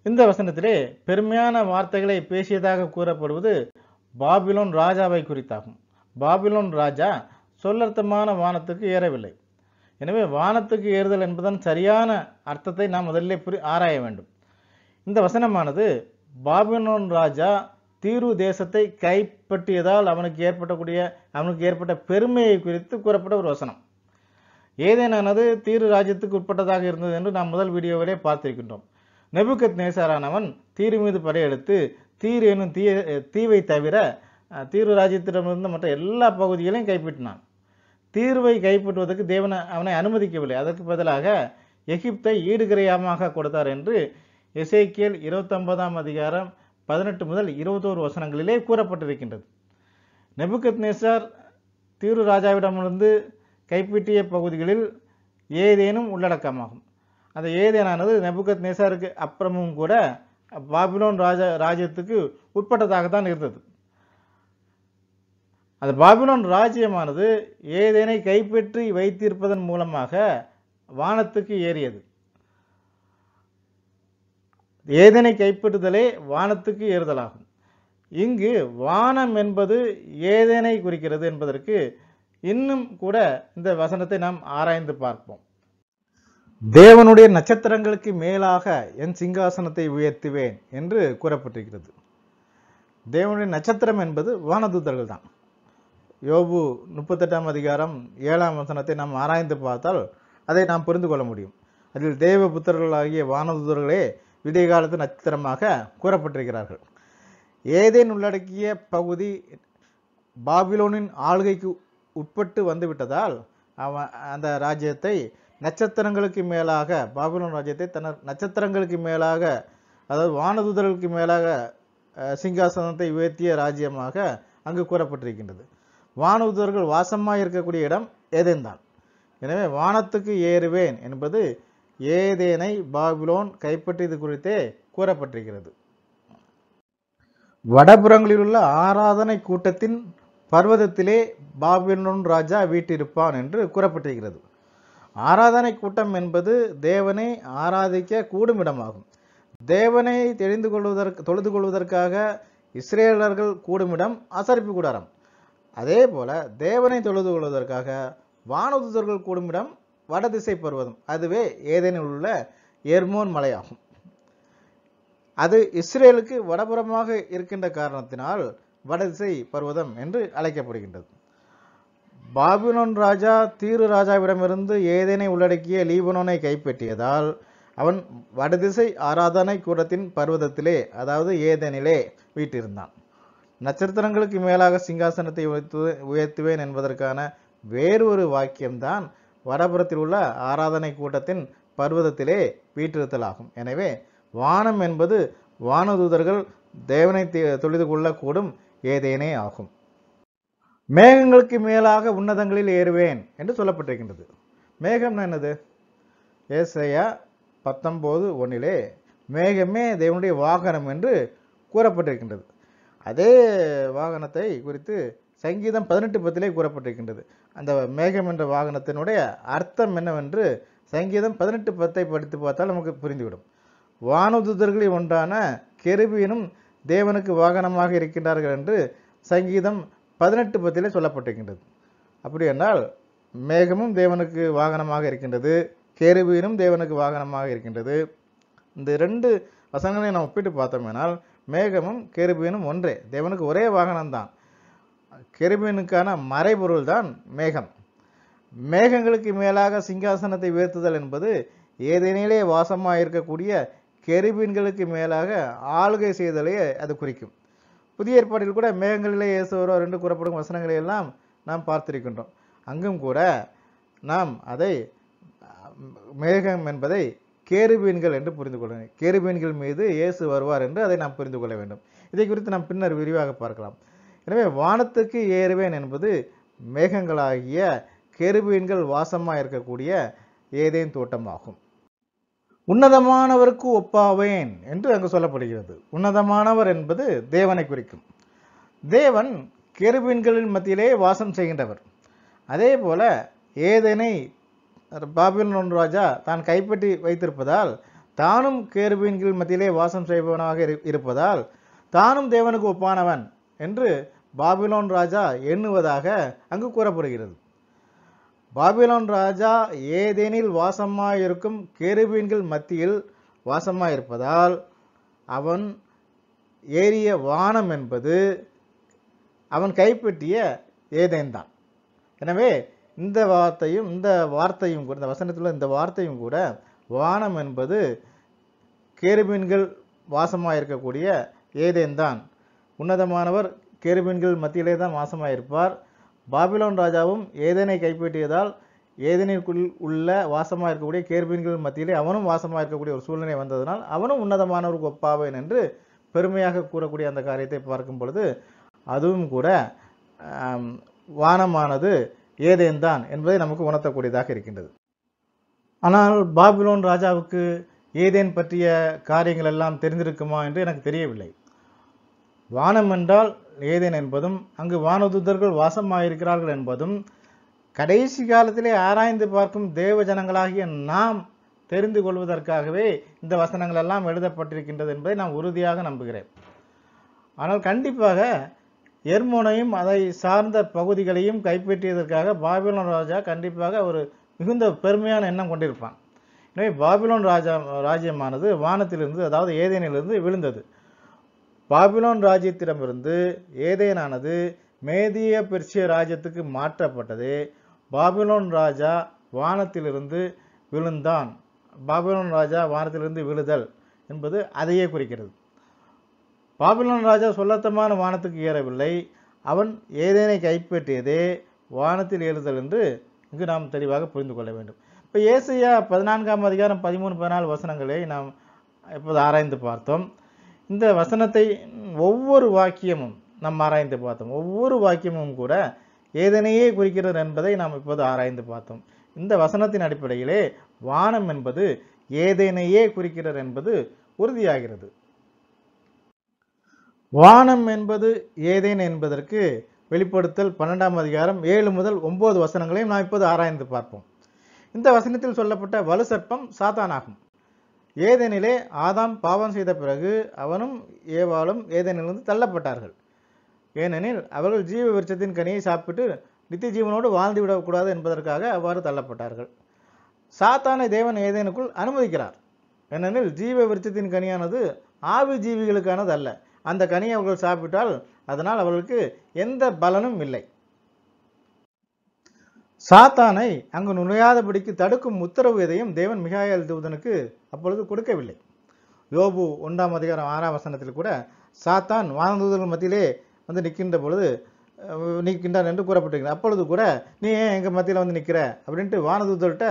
[SPEAKER 1] இந்த வசனத்திலே பெருமையான வார்த்தைகளை பேசியதாக கூறப்படுவது பாபிலோன் ராஜாவை குறித்தாகும் பாபிலோன் ராஜா சொல்லர்த்தமான வானத்துக்கு ஏறவில்லை எனவே வானத்துக்கு ஏறுதல் என்பதன் சரியான அர்த்தத்தை நாம் முதலிலே புரி ஆராய வேண்டும் இந்த வசனமானது பாபிலோன் ராஜா தீரு தேசத்தை கைப்பற்றியதால் அவனுக்கு ஏற்பட்டக்கூடிய அவனுக்கு ஏற்பட்ட பெருமையை குறித்து கூறப்பட்ட ஒரு வசனம் ஏதேனானது தீரு ராஜ்யத்துக்கு உட்பட்டதாக இருந்தது என்று நாம் முதல் வீடியோவிலே பார்த்திருக்கின்றோம் நெபுக்கத் நேசாரானவன் தீரு மீது படையெடுத்து தீர் எனும் தீய தீவை தவிர தீரு ராஜ்யத்திடமிருந்து மற்ற எல்லா பகுதிகளையும் கைப்பற்றினான் தீர்வை கைப்பற்றுவதற்கு தேவனை அவனை அனுமதிக்கவில்லை அதற்கு பதிலாக எகிப்தை ஈடுகிரையமாக கொடுத்தார் என்று எசேக்கியல் இருபத்தொன்பதாம் அதிகாரம் பதினெட்டு முதல் இருபத்தோரு வசனங்களிலே கூறப்பட்டிருக்கின்றது நெபுகத் நேசார் தீரு ராஜாவிடமிருந்து கைப்பற்றிய பகுதிகளில் ஏதேனும் உள்ளடக்கமாகும் அந்த ஏதேனானது நெபுகத் நேசாருக்கு அப்புறமும் கூட பாபிலோன் ராஜா ராஜ்யத்துக்கு உட்பட்டதாகத்தான் இருந்தது அந்த பாபிலோன் ராஜ்யமானது ஏதேனை கைப்பற்றி வைத்திருப்பதன் மூலமாக வானத்துக்கு ஏறியது ஏதனை கைப்பற்றுதலே வானத்துக்கு ஏறுதலாகும் இங்கு வானம் என்பது ஏதனை குறிக்கிறது என்பதற்கு இன்னும் கூட இந்த வசனத்தை நாம் ஆராய்ந்து பார்ப்போம் தேவனுடைய நட்சத்திரங்களுக்கு மேலாக என் சிங்காசனத்தை உயர்த்துவேன் என்று கூறப்பட்டிருக்கிறது தேவனுடைய நட்சத்திரம் என்பது வானதூதர்கள் தான் யோபு முப்பத்தெட்டாம் அதிகாரம் ஏழாம் வசனத்தை நாம் ஆராய்ந்து பார்த்தால் அதை நாம் புரிந்து கொள்ள முடியும் அதில் தேவ புத்தர்களாகிய வானதூதர்களே விடியகாலத்து நட்சத்திரமாக கூறப்பட்டிருக்கிறார்கள் ஏதேன் உள்ளடக்கிய பகுதி பாபிலோனின் ஆளுகைக்கு உட்பட்டு வந்துவிட்டதால் அவன் அந்த ராஜ்யத்தை நட்சத்திரங்களுக்கு மேலாக பாபிலோன் ராஜ்யத்தை தன் நட்சத்திரங்களுக்கு மேலாக அதாவது வானதுதர்களுக்கு மேலாக சிங்காசனத்தை உயர்த்திய ராஜ்யமாக அங்கு கூறப்பட்டிருக்கின்றது வானதுதர்கள் வாசமாக இருக்கக்கூடிய இடம் ஏதேன் தான் எனவே வானத்துக்கு ஏறுவேன் என்பது ஏதேனை பாபிலோன் கைப்பற்றியது குறித்தே கூறப்பட்டிருக்கிறது வடபுறங்களில் உள்ள ஆராதனை கூட்டத்தின் பர்வதத்திலே பாபிலோன் ராஜா வீட்டிருப்பான் என்று கூறப்பட்டிருக்கிறது ஆராதனை கூட்டம் என்பது தேவனை ஆராதிக்க கூடும் இடமாகும் தேவனை தெரிந்து கொள்வதற்கு தொழுது கொள்வதற்காக இஸ்ரேலர்கள் கூடுமிடம் அசரிப்பு கூடாரம் அதே போல தேவனை தொழுது கொள்வதற்காக வானதுதர்கள் கூடுமிடம் வடதிசை பருவதம் அதுவே ஏதேனில் உள்ள எர்மோன் மலையாகும் அது இஸ்ரேலுக்கு வடபுறமாக இருக்கின்ற காரணத்தினால் வடதிசை பருவதம் என்று அழைக்கப்படுகின்றது பாபிலோன் ராஜா தீரு ராஜாவிடமிருந்து ஏதேனை உள்ளடக்கிய லீபனோனை கைப்பற்றியதால் அவன் வடதிசை ஆராதனை கூடத்தின் பர்வதத்திலே அதாவது ஏதேனிலே வீட்டிருந்தான் நட்சத்திரங்களுக்கு மேலாக சிங்காசனத்தை உயர்த்து உயர்த்துவேன் என்பதற்கான வேறு ஒரு வாக்கியம்தான் வடபுறத்தில் உள்ள ஆராதனை கூட்டத்தின் பர்வதத்திலே வீற்றிருத்தலாகும் எனவே வானம் என்பது வானதூதர்கள் தேவனை தொழுது கொள்ளக்கூடும் ஏதேனே ஆகும் மேகங்களுக்கு மேலாக உன்னதங்களில் ஏறுவேன் என்று சொல்லப்பட்டிருக்கின்றது மேகம்னா என்னது ஏசையா பத்தொம்போது ஒன்றிலே மேகமே தேவனுடைய வாகனம் என்று கூறப்பட்டிருக்கின்றது அதே வாகனத்தை குறித்து சங்கீதம் பதினெட்டு பத்திலே கூறப்பட்டிருக்கின்றது அந்த மேகம் என்ற வாகனத்தினுடைய அர்த்தம் என்னவென்று சங்கீதம் பதினெட்டு பத்தை படித்து பார்த்தால் நமக்கு புரிந்துவிடும் வானுதூதர்களில் ஒன்றான கெருபியனும் தேவனுக்கு வாகனமாக இருக்கின்றார்கள் என்று சங்கீதம் பதினெட்டு பத்திலே சொல்லப்பட்டிருக்கின்றது அப்படி என்றால் மேகமும் தேவனுக்கு வாகனமாக இருக்கின்றது கேருபீனும் தேவனுக்கு வாகனமாக இருக்கின்றது இந்த ரெண்டு வசனங்களையும் நாம் ஒப்பிட்டு பார்த்தோமேனால் மேகமும் கேருபீனும் ஒன்றே தேவனுக்கு ஒரே வாகனம்தான் கெருபினுக்கான மறைபொருள் தான் மேகம் மேகங்களுக்கு மேலாக சிங்காசனத்தை உயர்த்துதல் என்பது ஏதேனிலே வாசமாக இருக்கக்கூடிய கெருபின்களுக்கு மேலாக ஆளுகை செய்தலையே அது குறிக்கும் புதிய ஏற்பாட்டில் கூட மேகங்களிலே இயேசு வருவார் என்று கூறப்படும் வசனங்களை எல்லாம் நாம் பார்த்திருக்கின்றோம் அங்கும் கூட நாம் அதை மேகம் என்பதை கேருபீன்கள் என்று புரிந்து கொள்ள கேருபீன்கள் மீது இயேசு வருவார் என்று அதை நாம் புரிந்து கொள்ள வேண்டும் இதை குறித்து நாம் பின்னர் விரிவாக பார்க்கலாம் எனவே வானத்துக்கு ஏறுவேன் என்பது மேகங்களாகிய கெருபீன்கள் வாசமாக இருக்கக்கூடிய ஏதேன் தோட்டமாகும் உன்னதமானவருக்கு ஒப்பாவேன் என்று அங்கு சொல்லப்படுகிறது உன்னதமானவர் என்பது தேவனை குறிக்கும் தேவன் கெருபீன்களின் மத்தியிலே வாசம் செய்கின்றவர் அதே போல ஏதேனை பாபிலோன் ராஜா தான் கைப்பற்றி வைத்திருப்பதால் தானும் கேருபீன்கள் மத்தியிலே வாசம் செய்பவனாக இருப்பதால் தானும் தேவனுக்கு ஒப்பானவன் என்று பாபிலோன் ராஜா எண்ணுவதாக அங்கு கூறப்படுகிறது பாபிலோன் ராஜா ஏதேனில் வாசமாயிருக்கும் கேருபீன்கள் மத்தியில் வாசமாயிருப்பதால் அவன் ஏறிய வானம் என்பது அவன் கைப்பற்றிய ஏதேன் தான் எனவே இந்த வார்த்தையும் இந்த வார்த்தையும் கூட இந்த வசனத்தில் இந்த வார்த்தையும் கூட வானம் என்பது கேருபீன்கள் வாசமாக இருக்கக்கூடிய ஏதேன் தான் உன்னதமானவர் கேருபீன்கள் மத்தியிலே தான் வாசமாக இருப்பார் பாபிலோன் ராஜாவும் ஏதேனை கைப்பற்றியதால் ஏதேனிற்குள் உள்ள வாசமாக இருக்கக்கூடிய கேர்பீன்கள் மத்தியிலே அவனும் வாசமாக இருக்கக்கூடிய ஒரு சூழ்நிலை வந்ததனால் அவனும் உன்னதமானவருக்கு ஒப்பாவேன் என்று பெருமையாக கூறக்கூடிய அந்த காரியத்தை பார்க்கும் பொழுது அதுவும் கூட வானமானது ஏதேன் தான் என்பதை நமக்கு உணர்த்தக்கூடியதாக இருக்கின்றது ஆனால் பாபிலோன் ராஜாவுக்கு ஏதேன் பற்றிய காரியங்கள் எல்லாம் தெரிந்திருக்குமா என்று எனக்கு தெரியவில்லை வானம் என்றால் ஏதேன் என்பதும் அங்கு வானதுதர்கள் வாசமாயிருக்கிறார்கள் என்பதும் கடைசி காலத்திலே ஆராய்ந்து பார்க்கும் தேவ ஜனங்களாகிய நாம் தெரிந்து கொள்வதற்காகவே இந்த வசனங்கள் எல்லாம் எழுதப்பட்டிருக்கின்றது என்பதை நான் உறுதியாக நம்புகிறேன் ஆனால் கண்டிப்பாக எர்மோனையும் அதை சார்ந்த பகுதிகளையும் கைப்பற்றியதற்காக பாபிலோன் ராஜா கண்டிப்பாக ஒரு மிகுந்த பெருமையான எண்ணம் கொண்டிருப்பான் எனவே பாபிலோன் ராஜா ராஜ்யமானது வானத்திலிருந்து அதாவது ஏதேனிலிருந்து விழுந்தது பாபிலோன் ராஜ்யத்திடமிருந்து ஏதேனானது மேதிய பெர்சிய ராஜ்யத்துக்கு மாற்றப்பட்டது பாபிலோன் ராஜா வானத்திலிருந்து விழுந்தான் பாபிலோன் ராஜா வானத்திலிருந்து விழுதல் என்பது அதையே குறிக்கிறது பாபிலோன் ராஜா சொல்லத்தமான வானத்துக்கு ஏறவில்லை அவன் ஏதேனை கைப்பற்றியதே வானத்தில் ஏறுதல் என்று இங்கு நாம் தெளிவாக புரிந்து கொள்ள வேண்டும் இப்போ ஏசையா பதினான்காம் அதிகாரம் பதிமூணு பதினாலு வசனங்களை நாம் இப்போது ஆராய்ந்து பார்த்தோம் இந்த வசனத்தை ஒவ்வொரு வாக்கியமும் நாம் ஆராய்ந்து பார்த்தோம் ஒவ்வொரு வாக்கியமும் கூட ஏதனையே குறிக்கிறது என்பதை நாம் இப்போது ஆராய்ந்து பார்த்தோம் இந்த வசனத்தின் அடிப்படையிலே வானம் என்பது ஏதேனையே குறிக்கிறது என்பது உறுதியாகிறது வானம் என்பது ஏதேன் என்பதற்கு வெளிப்படுத்தல் பன்னெண்டாம் அதிகாரம் ஏழு முதல் ஒன்பது வசனங்களையும் நாம் இப்போது ஆராய்ந்து பார்ப்போம் இந்த வசனத்தில் சொல்லப்பட்ட வலு சாத்தானாகும் ஏதெனிலே ஆதாம் பாவம் செய்த பிறகு அவனும் ஏவாலும் ஏதெனிலிருந்து தள்ளப்பட்டார்கள் ஏனெனில் அவர்கள் ஜீவ விருட்சத்தின் கனியை சாப்பிட்டு நித்திய ஜீவனோடு வாழ்ந்து விடக்கூடாது என்பதற்காக அவ்வாறு தள்ளப்பட்டார்கள் சாத்தானை தேவன் ஏதேனுக்குள் அனுமதிக்கிறார் ஏனெனில் ஜீவ விருட்சத்தின் கனியானது ஆவி ஜீவிகளுக்கானது அல்ல அந்த கனியை அவர்கள் சாப்பிட்டால் அதனால் அவர்களுக்கு எந்த பலனும் இல்லை சாத்தானை அங்கு நுழையாதபடிக்கு தடுக்கும் உத்தரவு எதையும் தேவன் மிகாயல் தூதனுக்கு அப்பொழுது கொடுக்கவில்லை யோபு ஒன்றாம் அதிகாரம் ஆறாம் வசனத்தில் கூட சாத்தான் வானதூதர்கள் மத்தியிலே வந்து நிற்கின்ற பொழுது நிற்கின்றான் என்று கூறப்பட்டிருக்கிறது அப்பொழுது கூட நீ ஏன் எங்கள் மத்தியில் வந்து நிற்கிற அப்படின்ட்டு வானதூதர்கிட்ட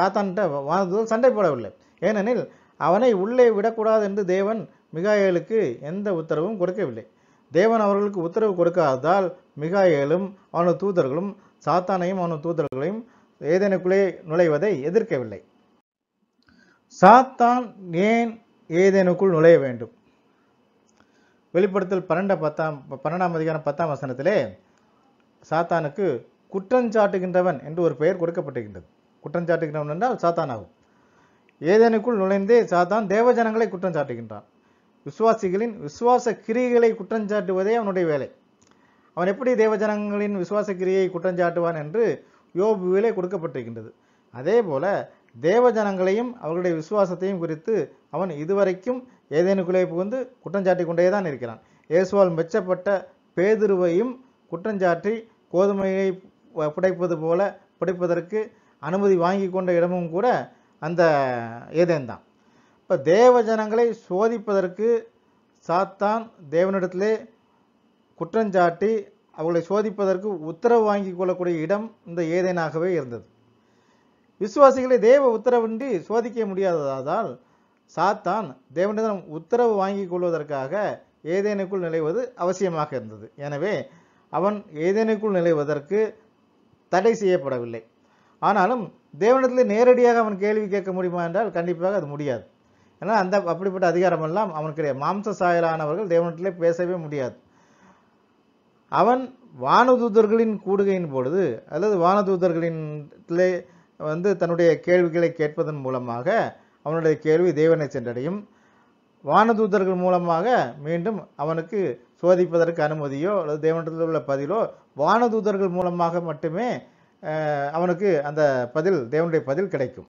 [SPEAKER 1] சாத்தான்கிட்ட வானதூதர் சண்டை போடவில்லை ஏனெனில் அவனை உள்ளே விடக்கூடாது என்று தேவன் மிகாயலுக்கு எந்த உத்தரவும் கொடுக்கவில்லை தேவன் அவர்களுக்கு உத்தரவு கொடுக்காததால் மிகாயலும் அவனது தூதர்களும் சாத்தானையும் அவனது தூதர்களையும் ஏதேனுக்குள்ளே நுழைவதை எதிர்க்கவில்லை சாத்தான் ஏன் ஏதேனுக்குள் நுழைய வேண்டும் வெளிப்படுத்தல் பன்னெண்டு பத்தாம் பன்னெண்டாம் அதிகாரம் பத்தாம் வசனத்திலே சாத்தானுக்கு குற்றஞ்சாட்டுகின்றவன் என்று ஒரு பெயர் கொடுக்கப்பட்டிருக்கின்றது குற்றஞ்சாட்டுகின்றவன் என்றால் சாத்தானாகும் ஏதேனுக்குள் நுழைந்தே சாத்தான் தேவஜனங்களை குற்றஞ்சாட்டுகின்றான் விசுவாசிகளின் விசுவாச கிரிகளை குற்றஞ்சாட்டுவதே அவனுடைய வேலை அவன் எப்படி தேவஜனங்களின் விசுவாச கிரியை குற்றஞ்சாட்டுவான் என்று யோபுவிலே கொடுக்கப்பட்டிருக்கின்றது அதே போல தேவஜனங்களையும் அவர்களுடைய விசுவாசத்தையும் குறித்து அவன் இதுவரைக்கும் ஏதேனுக்குள்ளே புகுந்து குற்றஞ்சாட்டி கொண்டே தான் இருக்கிறான் இயேசுவால் மெச்சப்பட்ட பேதுருவையும் குற்றஞ்சாட்டி கோதுமையை புடைப்பது போல புடைப்பதற்கு அனுமதி வாங்கி கொண்ட இடமும் கூட அந்த ஏதேன் தான் இப்போ தேவஜனங்களை சோதிப்பதற்கு சாத்தான் தேவனிடத்திலே குற்றஞ்சாட்டி அவர்களை சோதிப்பதற்கு உத்தரவு வாங்கி கொள்ளக்கூடிய இடம் இந்த ஏதேனாகவே இருந்தது விசுவாசிகளை தேவ உத்தரவின்றி சோதிக்க முடியாததால் சாத்தான் தேவனிடம் உத்தரவு வாங்கி கொள்வதற்காக ஏதேனுக்குள் நிலைவது அவசியமாக இருந்தது எனவே அவன் ஏதேனுக்குள் நிலைவதற்கு தடை செய்யப்படவில்லை ஆனாலும் தேவனத்தில் நேரடியாக அவன் கேள்வி கேட்க முடியுமா என்றால் கண்டிப்பாக அது முடியாது ஏன்னா அந்த அப்படிப்பட்ட அதிகாரமெல்லாம் அவனுக்கு மாம்ச சாயலானவர்கள் பேசவே முடியாது அவன் வானதூதர்களின் கூடுகையின் பொழுது அல்லது வானதூதர்களின் வந்து தன்னுடைய கேள்விகளை கேட்பதன் மூலமாக அவனுடைய கேள்வி தேவனை சென்றடையும் வானதூதர்கள் மூலமாக மீண்டும் அவனுக்கு சோதிப்பதற்கு அனுமதியோ அல்லது தேவனிடத்தில் உள்ள பதிலோ வானதூதர்கள் மூலமாக மட்டுமே அவனுக்கு அந்த பதில் தேவனுடைய பதில் கிடைக்கும்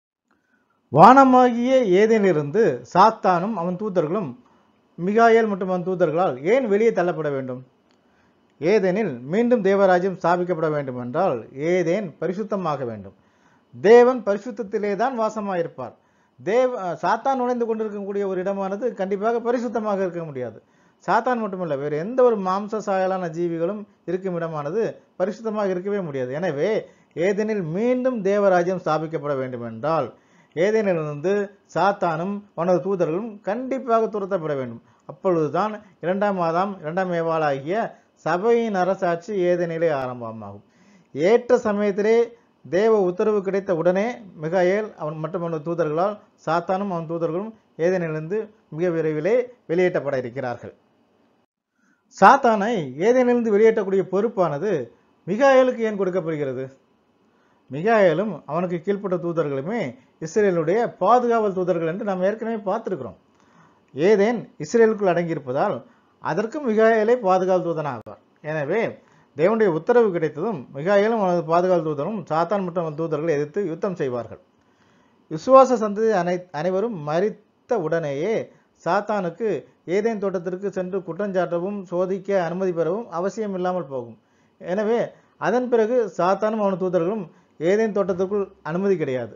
[SPEAKER 1] வானமாகிய ஏதேனிலிருந்து சாத்தானும் அவன் தூதர்களும் மிகாயல் மற்றும் அவன் தூதர்களால் ஏன் வெளியே தள்ளப்பட வேண்டும் ஏதேனில் மீண்டும் தேவராஜ்யம் ஸ்தாபிக்கப்பட வேண்டுமென்றால் ஏதேன் பரிசுத்தமாக வேண்டும் தேவன் பரிசுத்தத்திலே தான் வாசமாயிருப்பார் தேவ சாத்தான் நுழைந்து கொண்டிருக்கக்கூடிய ஒரு இடமானது கண்டிப்பாக பரிசுத்தமாக இருக்க முடியாது சாத்தான் மட்டுமல்ல வேறு எந்த ஒரு மாம்ச சாயலான ஜீவிகளும் இருக்கும் இடமானது பரிசுத்தமாக இருக்கவே முடியாது எனவே ஏதெனில் மீண்டும் தேவராஜ்யம் ஸ்தாபிக்கப்பட வேண்டுமென்றால் ஏதேனிலிருந்து சாத்தானும் அவனது தூதர்களும் கண்டிப்பாக துரத்தப்பட வேண்டும் அப்பொழுதுதான் இரண்டாம் மாதம் இரண்டாம் ஏவாளாகிய சபையின் அரசாட்சி ஏது நிலை ஆரம்பமாகும் ஏற்ற சமயத்திலே தேவ உத்தரவு கிடைத்த உடனே ஏல் அவன் மற்றும் தூதர்களால் சாத்தானும் அவன் தூதர்களும் ஏதனிலிருந்து மிக விரைவிலே வெளியேற்றப்பட இருக்கிறார்கள் சாத்தானை ஏதேனிலிருந்து வெளியேற்றக்கூடிய பொறுப்பானது மிகாயலுக்கு ஏன் கொடுக்கப்படுகிறது மிகாயலும் அவனுக்கு கீழ்ப்பட்ட தூதர்களுமே இஸ்ரேலுடைய பாதுகாவல் தூதர்கள் என்று நாம் ஏற்கனவே பார்த்துருக்கிறோம் ஏதேன் இஸ்ரேலுக்குள் அடங்கியிருப்பதால் அதற்கும் மிகாயலை பாதுகாப்பு தூதனாவார் எனவே தேவனுடைய உத்தரவு கிடைத்ததும் மிகாயலும் அவனது பாதுகாப்பு தூதனும் சாத்தான் மற்றும் தூதர்களை எதிர்த்து யுத்தம் செய்வார்கள் விசுவாச சந்ததி அனை அனைவரும் மறித்த உடனேயே சாத்தானுக்கு ஏதேன் தோட்டத்திற்கு சென்று குற்றஞ்சாட்டவும் சோதிக்க அனுமதி பெறவும் அவசியம் இல்லாமல் போகும் எனவே அதன் பிறகு சாத்தானும் அவன தூதர்களும் ஏதேன் தோட்டத்திற்குள் அனுமதி கிடையாது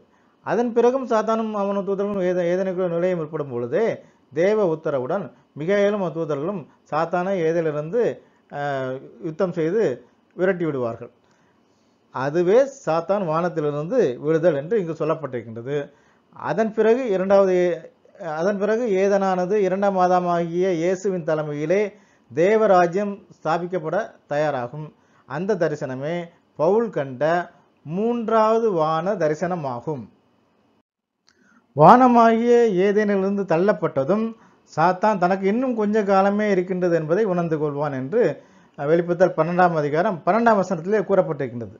[SPEAKER 1] அதன் பிறகும் சாத்தானும் அவன தூதர்களும் ஏதே ஏதனுக்குள் நிலையம் ஏற்படும் பொழுது தேவ உத்தரவுடன் மிகையிலும் தூதர்களும் சாத்தானை ஏதிலிருந்து யுத்தம் செய்து விரட்டி விடுவார்கள் அதுவே சாத்தான் வானத்திலிருந்து விடுதல் என்று இங்கு சொல்லப்பட்டிருக்கின்றது அதன் பிறகு இரண்டாவது அதன் பிறகு ஏதனானது இரண்டாம் மாதமாகிய இயேசுவின் தலைமையிலே தேவராஜ்யம் ஸ்தாபிக்கப்பட தயாராகும் அந்த தரிசனமே பவுல் கண்ட மூன்றாவது வான தரிசனமாகும் வானமாகிய ஏதேனிலிருந்து தள்ளப்பட்டதும் சாத்தான் தனக்கு இன்னும் கொஞ்ச காலமே இருக்கின்றது என்பதை உணர்ந்து கொள்வான் என்று வெளிப்படுத்தல் பன்னெண்டாம் அதிகாரம் பன்னெண்டாம் வசனத்திலே கூறப்பட்டிருக்கின்றது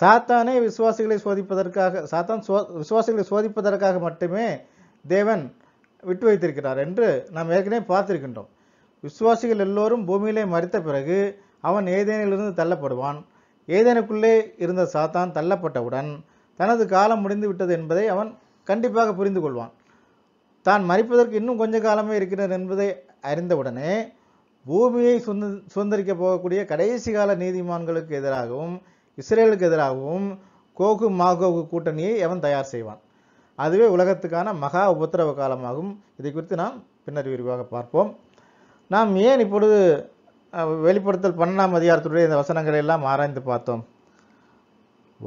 [SPEAKER 1] சாத்தானே விசுவாசிகளை சோதிப்பதற்காக சாத்தான் சோ விசுவாசிகளை சோதிப்பதற்காக மட்டுமே தேவன் விட்டு வைத்திருக்கிறார் என்று நாம் ஏற்கனவே பார்த்திருக்கின்றோம் விசுவாசிகள் எல்லோரும் பூமியிலே மறித்த பிறகு அவன் ஏதேனிலிருந்து தள்ளப்படுவான் ஏதேனுக்குள்ளே இருந்த சாத்தான் தள்ளப்பட்டவுடன் தனது காலம் முடிந்து விட்டது என்பதை அவன் கண்டிப்பாக புரிந்து கொள்வான் தான் மறிப்பதற்கு இன்னும் கொஞ்ச காலமே இருக்கிறார் என்பதை அறிந்தவுடனே பூமியை சுந்த சுதந்திரிக்க போகக்கூடிய கடைசி கால நீதிமான்களுக்கு எதிராகவும் இஸ்ரேலுக்கு எதிராகவும் கோகு மாகோகு கூட்டணியை எவன் தயார் செய்வான் அதுவே உலகத்துக்கான மகா உபத்திரவ காலமாகும் இதை குறித்து நாம் பின்னர் விரிவாக பார்ப்போம் நாம் ஏன் இப்பொழுது வெளிப்படுத்தல் பன்னெண்டாம் அதிகாரத்துடைய இந்த வசனங்களை எல்லாம் ஆராய்ந்து பார்த்தோம்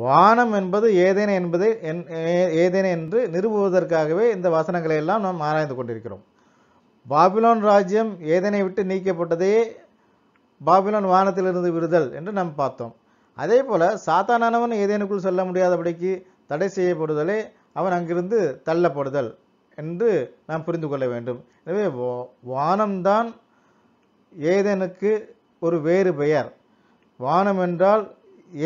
[SPEAKER 1] வானம் என்பது ஏதேன என்பது என் ஏதேன என்று நிறுவுவதற்காகவே இந்த வசனங்களை எல்லாம் நாம் ஆராய்ந்து கொண்டிருக்கிறோம் பாபிலோன் ராஜ்யம் ஏதேனை விட்டு நீக்கப்பட்டதே பாபிலோன் வானத்திலிருந்து விடுதல் என்று நாம் பார்த்தோம் அதே போல் சாத்தானவன் ஏதேனுக்குள் செல்ல முடியாதபடிக்கு தடை செய்யப்படுதலே அவன் அங்கிருந்து தள்ளப்படுதல் என்று நாம் புரிந்து கொள்ள வேண்டும் எனவே வானம்தான் ஏதேனுக்கு ஒரு வேறு பெயர் வானம் என்றால்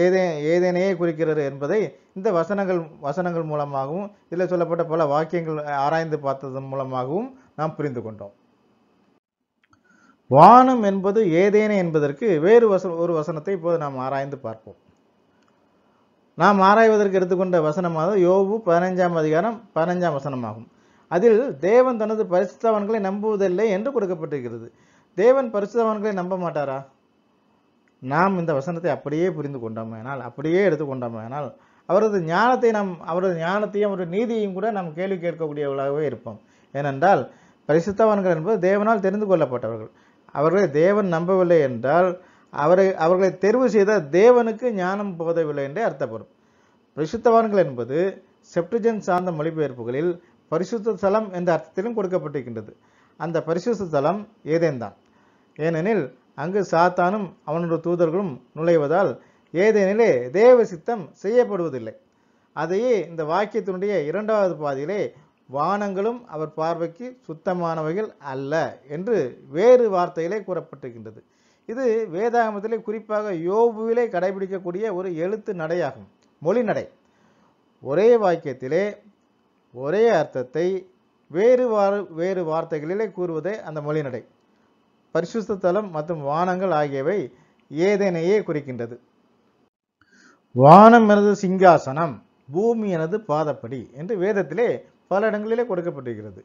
[SPEAKER 1] ஏதே ஏதேனையே குறிக்கிறது என்பதை இந்த வசனங்கள் வசனங்கள் மூலமாகவும் இதில் சொல்லப்பட்ட பல வாக்கியங்கள் ஆராய்ந்து பார்த்ததன் மூலமாகவும் நாம் புரிந்து கொண்டோம் வானம் என்பது ஏதேனே என்பதற்கு வேறு வச ஒரு வசனத்தை இப்போது நாம் ஆராய்ந்து பார்ப்போம் நாம் ஆராய்வதற்கு எடுத்துக்கொண்ட வசனமாக யோபு பதினைஞ்சாம் அதிகாரம் பதினைஞ்சாம் வசனமாகும் அதில் தேவன் தனது பரிசுத்தவன்களை நம்புவதில்லை என்று கொடுக்கப்பட்டிருக்கிறது தேவன் பரிசுத்தவன்களை நம்ப மாட்டாரா நாம் இந்த வசனத்தை அப்படியே புரிந்து கொண்டோமேனால் அப்படியே எடுத்துக்கொண்டோம் அவரது ஞானத்தை நாம் அவரது ஞானத்தையும் அவரது நீதியையும் கூட நாம் கேள்வி கேட்கக்கூடியவர்களாகவே இருப்போம் ஏனென்றால் பரிசுத்தவான்கள் என்பது தேவனால் தெரிந்து கொள்ளப்பட்டவர்கள் அவர்களை தேவன் நம்பவில்லை என்றால் அவரை அவர்களை தெரிவு செய்த தேவனுக்கு ஞானம் போதவில்லை என்றே அர்த்தப்படும் பரிசுத்தவான்கள் என்பது செப்டிஜன் சார்ந்த மொழிபெயர்ப்புகளில் பரிசுத்த தலம் என்ற அர்த்தத்திலும் கொடுக்கப்பட்டிருக்கின்றது அந்த பரிசுத்த தலம் ஏதேன்தான் ஏனெனில் அங்கு சாத்தானும் அவனுடைய தூதர்களும் நுழைவதால் ஏதேனிலே தேவ சித்தம் செய்யப்படுவதில்லை அதையே இந்த வாக்கியத்தினுடைய இரண்டாவது பாதியிலே வானங்களும் அவர் பார்வைக்கு சுத்தமானவைகள் அல்ல என்று வேறு வார்த்தையிலே கூறப்பட்டிருக்கின்றது இது வேதாகமத்திலே குறிப்பாக யோபுவிலே கடைபிடிக்கக்கூடிய ஒரு எழுத்து நடையாகும் மொழி நடை ஒரே வாக்கியத்திலே ஒரே அர்த்தத்தை வேறு வார வேறு வார்த்தைகளிலே கூறுவதே அந்த மொழி நடை பரிசுத்தலம் மற்றும் வானங்கள் ஆகியவை ஏதேனையே குறிக்கின்றது வானம் எனது சிங்காசனம் பூமி எனது பாதப்படி என்று வேதத்திலே பல இடங்களிலே கொடுக்கப்பட்டிருக்கிறது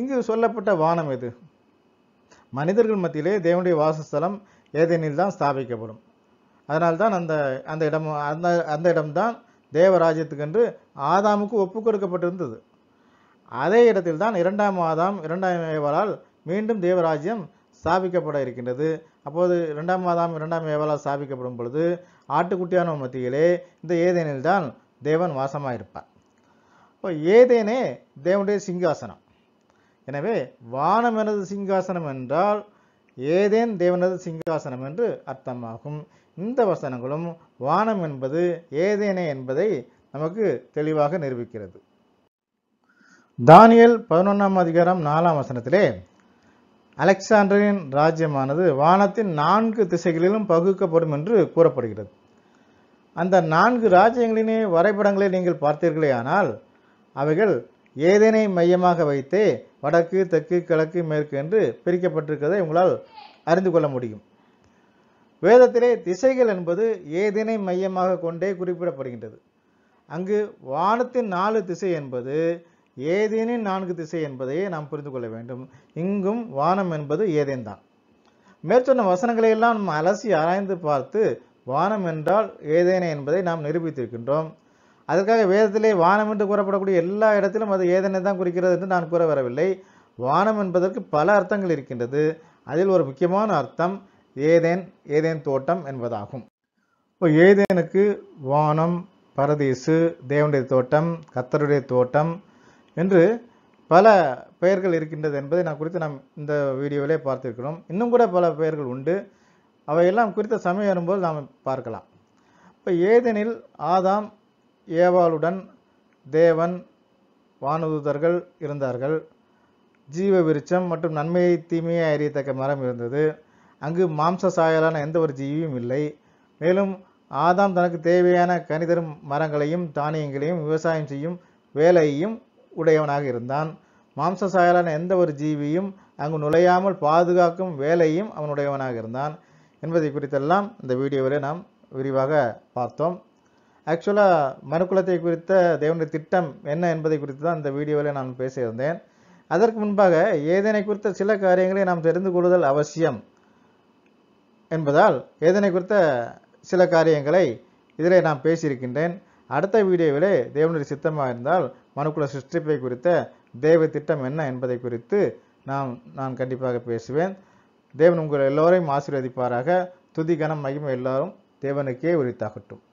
[SPEAKER 1] இங்கு சொல்லப்பட்ட வானம் எது மனிதர்கள் மத்தியிலே தேவனுடைய வாசஸ்தலம் ஏதேனில் தான் ஸ்தாபிக்கப்படும் அதனால்தான் அந்த அந்த இடம் அந்த அந்த இடம்தான் தேவராஜ்யத்துக்கென்று ஆதாமுக்கு ஒப்பு கொடுக்கப்பட்டிருந்தது அதே இடத்தில் தான் இரண்டாம் ஆதாம் இரண்டாம் ஏவரால் மீண்டும் தேவராஜ்யம் ஸ்தாபிக்கப்பட இருக்கின்றது அப்போது இரண்டாம் மாதம் இரண்டாம் ஏவலால் சாபிக்கப்படும் பொழுது ஆட்டுக்குட்டியான மத்தியிலே இந்த ஏதேனில் தான் தேவன் வாசமாயிருப்பார் இப்போ ஏதேனே தேவனுடைய சிங்காசனம் எனவே வானம் எனது சிங்காசனம் என்றால் ஏதேன் தேவனது சிங்காசனம் என்று அர்த்தமாகும் இந்த வசனங்களும் வானம் என்பது ஏதேனே என்பதை நமக்கு தெளிவாக நிரூபிக்கிறது தானியல் பதினொன்றாம் அதிகாரம் நாலாம் வசனத்திலே அலெக்சாண்டரின் ராஜ்யமானது வானத்தின் நான்கு திசைகளிலும் பகுக்கப்படும் என்று கூறப்படுகிறது அந்த நான்கு ராஜ்யங்களினே வரைபடங்களை நீங்கள் பார்த்தீர்களே ஆனால் அவைகள் ஏதேனை மையமாக வைத்தே வடக்கு தெற்கு கிழக்கு மேற்கு என்று பிரிக்கப்பட்டிருக்கிறதை உங்களால் அறிந்து கொள்ள முடியும் வேதத்திலே திசைகள் என்பது ஏதேனை மையமாக கொண்டே குறிப்பிடப்படுகின்றது அங்கு வானத்தின் நாலு திசை என்பது ஏதேனின் நான்கு திசை என்பதையே நாம் புரிந்து கொள்ள வேண்டும் இங்கும் வானம் என்பது ஏதேன் தான் மேற்சொன்ன வசனங்களை எல்லாம் நாம் அலசி ஆராய்ந்து பார்த்து வானம் என்றால் ஏதேனே என்பதை நாம் நிரூபித்திருக்கின்றோம் அதற்காக வேதத்திலே வானம் என்று கூறப்படக்கூடிய எல்லா இடத்திலும் அது ஏதேனே தான் குறிக்கிறது என்று நான் கூற வரவில்லை வானம் என்பதற்கு பல அர்த்தங்கள் இருக்கின்றது அதில் ஒரு முக்கியமான அர்த்தம் ஏதேன் ஏதேன் தோட்டம் என்பதாகும் இப்போ ஏதேனுக்கு வானம் பரதீசு தேவனுடைய தோட்டம் கத்தருடைய தோட்டம் என்று பல பெயர்கள் இருக்கின்றது என்பதை நான் குறித்து நாம் இந்த வீடியோவிலே பார்த்திருக்கிறோம் இன்னும் கூட பல பெயர்கள் உண்டு அவையெல்லாம் குறித்த சமயம் வரும்போது நாம் பார்க்கலாம் இப்போ ஏதெனில் ஆதாம் ஏவாளுடன் தேவன் வானுதூதர்கள் இருந்தார்கள் ஜீவ விருச்சம் மற்றும் நன்மையை தீமையை அறியத்தக்க மரம் இருந்தது அங்கு மாம்ச சாயலான எந்த ஒரு ஜீவியும் இல்லை மேலும் ஆதாம் தனக்கு தேவையான கனிதரும் மரங்களையும் தானியங்களையும் விவசாயம் செய்யும் வேலையையும் உடையவனாக இருந்தான் மாம்சசாயலான எந்த ஒரு ஜீவியும் அங்கு நுழையாமல் பாதுகாக்கும் வேலையும் அவனுடையவனாக இருந்தான் என்பதை குறித்தெல்லாம் இந்த வீடியோவில் நாம் விரிவாக பார்த்தோம் ஆக்சுவலாக மனுக்குலத்தை குறித்த தேவனுடைய திட்டம் என்ன என்பதை குறித்து தான் இந்த வீடியோவில் நான் பேசியிருந்தேன் அதற்கு முன்பாக ஏதனை குறித்த சில காரியங்களை நாம் தெரிந்து கொள்ளுதல் அவசியம் என்பதால் ஏதனை குறித்த சில காரியங்களை இதில் நான் பேசியிருக்கின்றேன் அடுத்த வீடியோவிலே தேவனுடைய சித்தமாக இருந்தால் மனுக்குல சிருஷ்டிப்பை குறித்த தேவ திட்டம் என்ன என்பதை குறித்து நாம் நான் கண்டிப்பாக பேசுவேன் தேவன் உங்கள் எல்லோரையும் ஆசீர்வதிப்பாராக துதி கணம் மகிமை எல்லாரும் தேவனுக்கே உரித்தாகட்டும்